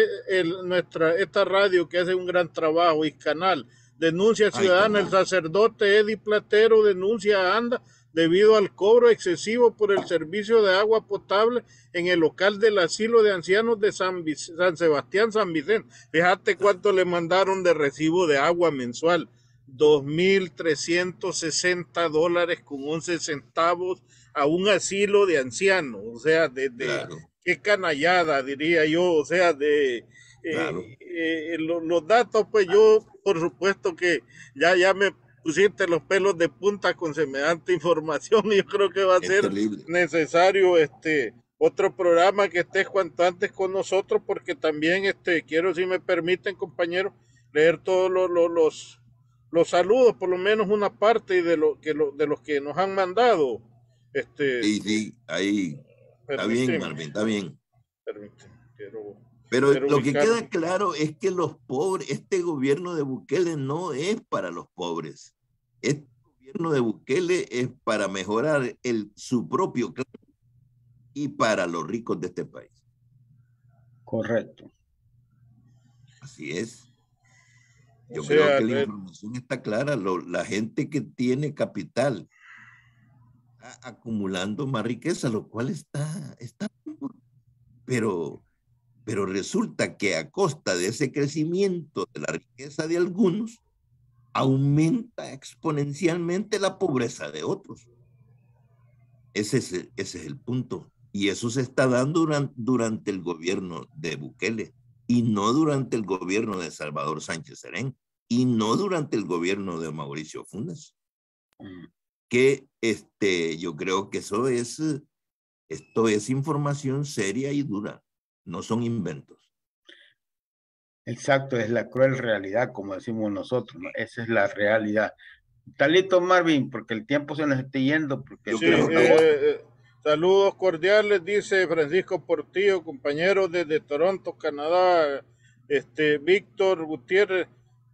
nuestra, esta radio que hace un gran trabajo y canal, denuncia ciudadana, el sacerdote Eddie Platero denuncia a ANDA debido al cobro excesivo por el servicio de agua potable en el local del asilo de ancianos de San, San Sebastián, San Vicente. Fíjate cuánto le mandaron de recibo de agua mensual. 2.360 dólares con 11 centavos a un asilo de ancianos, o sea, de, qué canallada diría yo, o sea, de eh, eh, los, datos, pues yo por supuesto que ya, ya me pusiste los pelos de punta con semejante información y yo creo que va a ser necesario este otro programa que estés cuanto antes con nosotros porque también este quiero si me permiten compañero, leer todos los los saludos, por lo menos una parte de, lo, que, de los que nos han mandado. Este, sí, sí, ahí. Está bien, Marvin, está bien. Pero lo que queda claro es que los pobres, este gobierno de Bukele no es para los pobres. Este gobierno de Bukele es para mejorar el, su propio y para los ricos de este país. Correcto. Así es. Yo creo que la eh, información está clara. la gente que tiene capital está acumulando más riqueza, lo cual está, está pero, pero resulta que a costa de ese crecimiento de la riqueza de algunos, aumenta exponencialmente la pobreza de otros. Ese es el, ese es el punto. Y eso se está dando durante el gobierno de Bukele y no durante el gobierno de Salvador Sánchez Serén y no durante el gobierno de Mauricio Funes. Mm. Que este, yo creo que eso es, esto es información seria y dura, no son inventos. Exacto, es la cruel realidad, como decimos nosotros, esa es la realidad. Talito Marvin, porque el tiempo se nos está yendo. Porque sí, Saludos cordiales, dice Francisco Portillo, compañero desde Toronto, Canadá. Este Víctor Gutiérrez,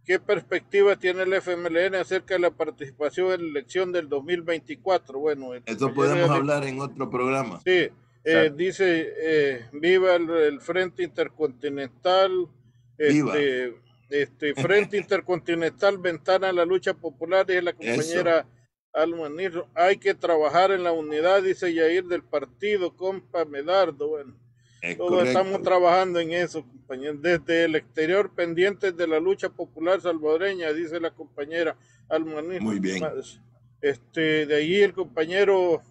¿qué perspectiva tiene el FMLN acerca de la participación en la elección del 2024? Bueno, esto podemos hablar en otro programa. Sí, eh, dice eh, viva el, Frente Intercontinental. Este, Este, Frente Intercontinental Ventana a la Lucha Popular es la compañera. Almanirro, hay que trabajar en la unidad, dice Yair del partido, compa Medardo. Bueno, todos estamos trabajando en eso, compañeros. Desde el exterior, pendientes de la lucha popular salvadoreña, dice la compañera Almanirro. Muy bien. Este, de allí el compañero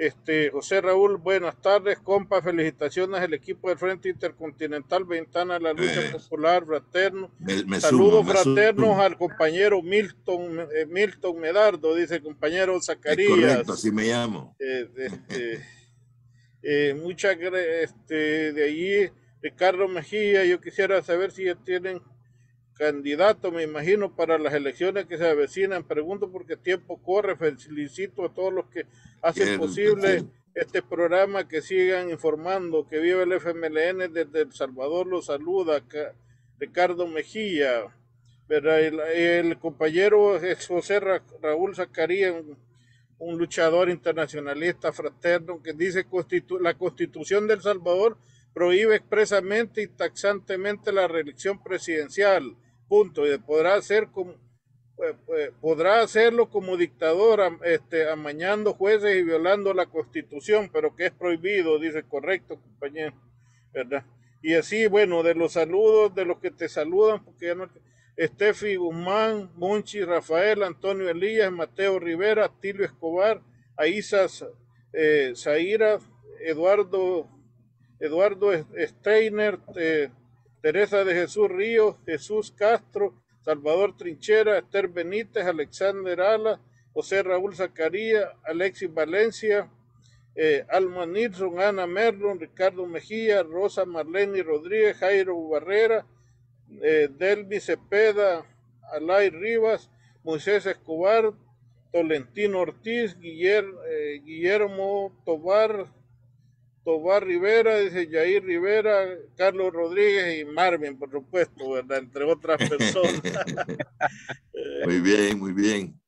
este, José Raúl, buenas tardes, compa, felicitaciones al equipo del Frente Intercontinental, Ventana de la Lucha eh, Popular, fraterno. Me, Saludos fraternos al compañero Milton, eh, Milton Medardo, dice el compañero Zacarías. correcto, así me llamo. Eh, este, eh muchas este, de allí, Ricardo Mejía, yo quisiera saber si ya tienen candidato, me imagino, para las elecciones que se avecinan. Pregunto porque tiempo corre. Felicito a todos los que hacen posible este programa, que sigan informando, que vive el FMLN desde El Salvador. Los saluda Ricardo Mejía. El, compañero ex José Raúl Zacarías, un, luchador internacionalista fraterno, que dice Constitu la constitución del Salvador prohíbe expresamente y taxantemente la reelección presidencial punto. Podrá, hacer como, pues, pues, podrá hacerlo como dictador, este, amañando jueces y violando la constitución, pero que es prohibido, dice correcto, compañero, ¿verdad? Y así, bueno, de los saludos, de los que te saludan, porque ya no Estefi Guzmán, Munchi, Rafael, Antonio Elías, Mateo Rivera, Tilio Escobar, Aisas eh, Zaira, Eduardo, Eduardo Steiner, eh, Teresa de Jesús Ríos, Jesús Castro, Salvador Trinchera, Esther Benítez, Alexander Ala, José Raúl Zacarías, Alexis Valencia, eh, Alma Nilsson, Ana Merlon, Ricardo Mejía, Rosa Marlene Rodríguez, Jairo Barrera, eh, Delvi Cepeda, Alay Rivas, Moisés Escobar, Tolentino Ortiz, Guillermo, eh, Guillermo Tobar, Tobar Rivera, dice Jair Rivera, Carlos Rodríguez y Marvin, por supuesto, ¿verdad? Entre otras personas. muy bien, muy bien.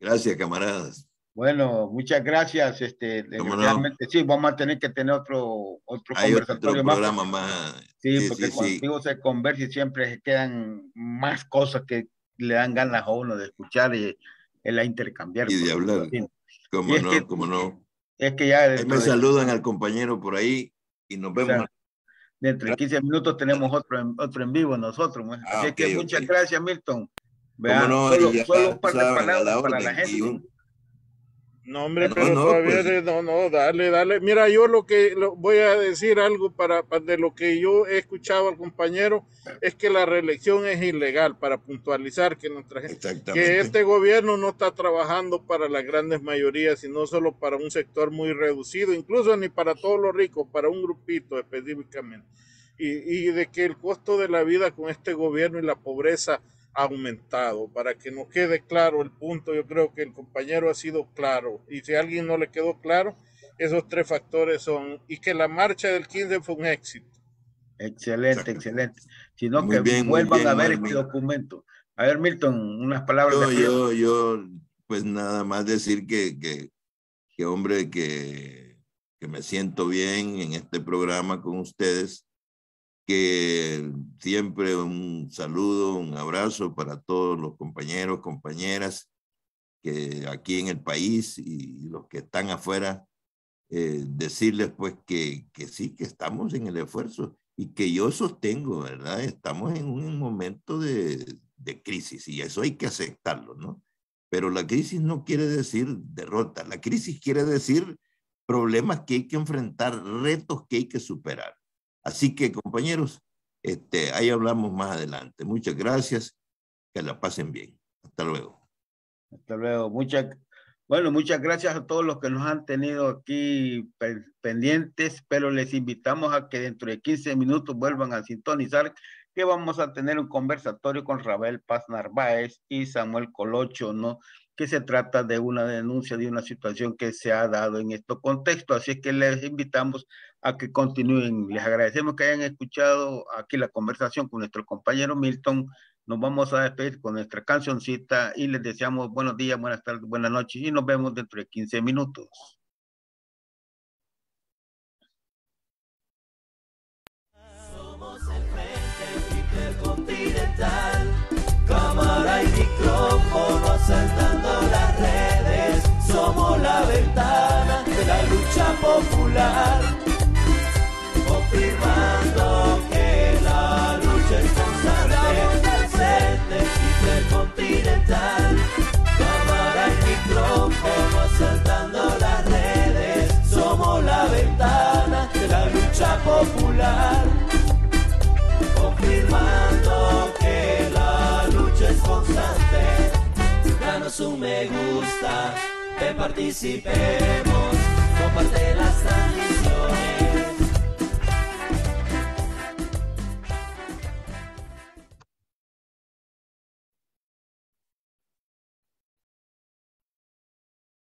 Gracias, camaradas. Bueno, muchas gracias. Este, realmente sí, vamos a tener que tener otro otro programa más. Sí, porque cuando se conversa siempre quedan más cosas que le dan ganas a uno de escuchar y, de la intercambiar. Y de hablar. Como como no. Es que ya. me saludan al compañero por ahí y nos vemos. dentro de 15 minutos tenemos otro en, otro en vivo nosotros. Pues. Ah, Así que muchas gracias, Milton. solo, un par de palabras para la gente. No, hombre, pero todavía pues. no, no, dale, dale. Mira, yo lo que voy a decir algo para, de lo que yo he escuchado al compañero es que la reelección es ilegal para puntualizar que nuestra gente, que este gobierno no está trabajando para las grandes mayorías, sino solo para un sector muy reducido, incluso ni para todos los ricos, para un grupito específicamente. Y, y de que el costo de la vida con este gobierno y la pobreza aumentado. Para que nos quede claro el punto, yo creo que el compañero ha sido claro. Y si a alguien no le quedó claro, esos tres factores son. Y que la marcha del 15 fue un éxito. Excelente, excelente. Sino no, que bien, vuelvan a ver este documento. A ver, Milton, unas palabras. Yo, yo, yo, pues nada más decir que, que, que hombre, que, que me siento bien en este programa con ustedes que siempre un saludo, un abrazo para todos los compañeros, compañeras que aquí en el país y los que están afuera, eh, decirles pues que, sí, que estamos en el esfuerzo y que yo sostengo, ¿verdad? Estamos en un momento de crisis y eso hay que aceptarlo, ¿no? Pero la crisis no quiere decir derrota, la crisis quiere decir problemas que hay que enfrentar, retos que hay que superar. Así que, compañeros, este, ahí hablamos más adelante. Muchas gracias. Que la pasen bien. Hasta luego. Hasta luego. Muchas, bueno, muchas gracias a todos los que nos han tenido aquí pendientes, pero les invitamos a que dentro de 15 minutos vuelvan a sintonizar que vamos a tener un conversatorio con Rabel Paz Narváez y Samuel Colocho, ¿no? que se trata de una denuncia de una situación que se ha dado en este contexto. Así que les invitamos a que continúen. Les agradecemos que hayan escuchado aquí la conversación con nuestro compañero Milton. Nos vamos a despedir con nuestra cancioncita y les deseamos buenos días, buenas tardes, buenas noches y nos vemos dentro de 15 minutos. micrófono asaltando las redes, somos la ventana de la lucha popular, confirmando que la lucha es constante, presente intercontinental, cámara y micrófono asaltando las redes, somos la ventana de la lucha popular. me gusta, que participemos, comparte las salida.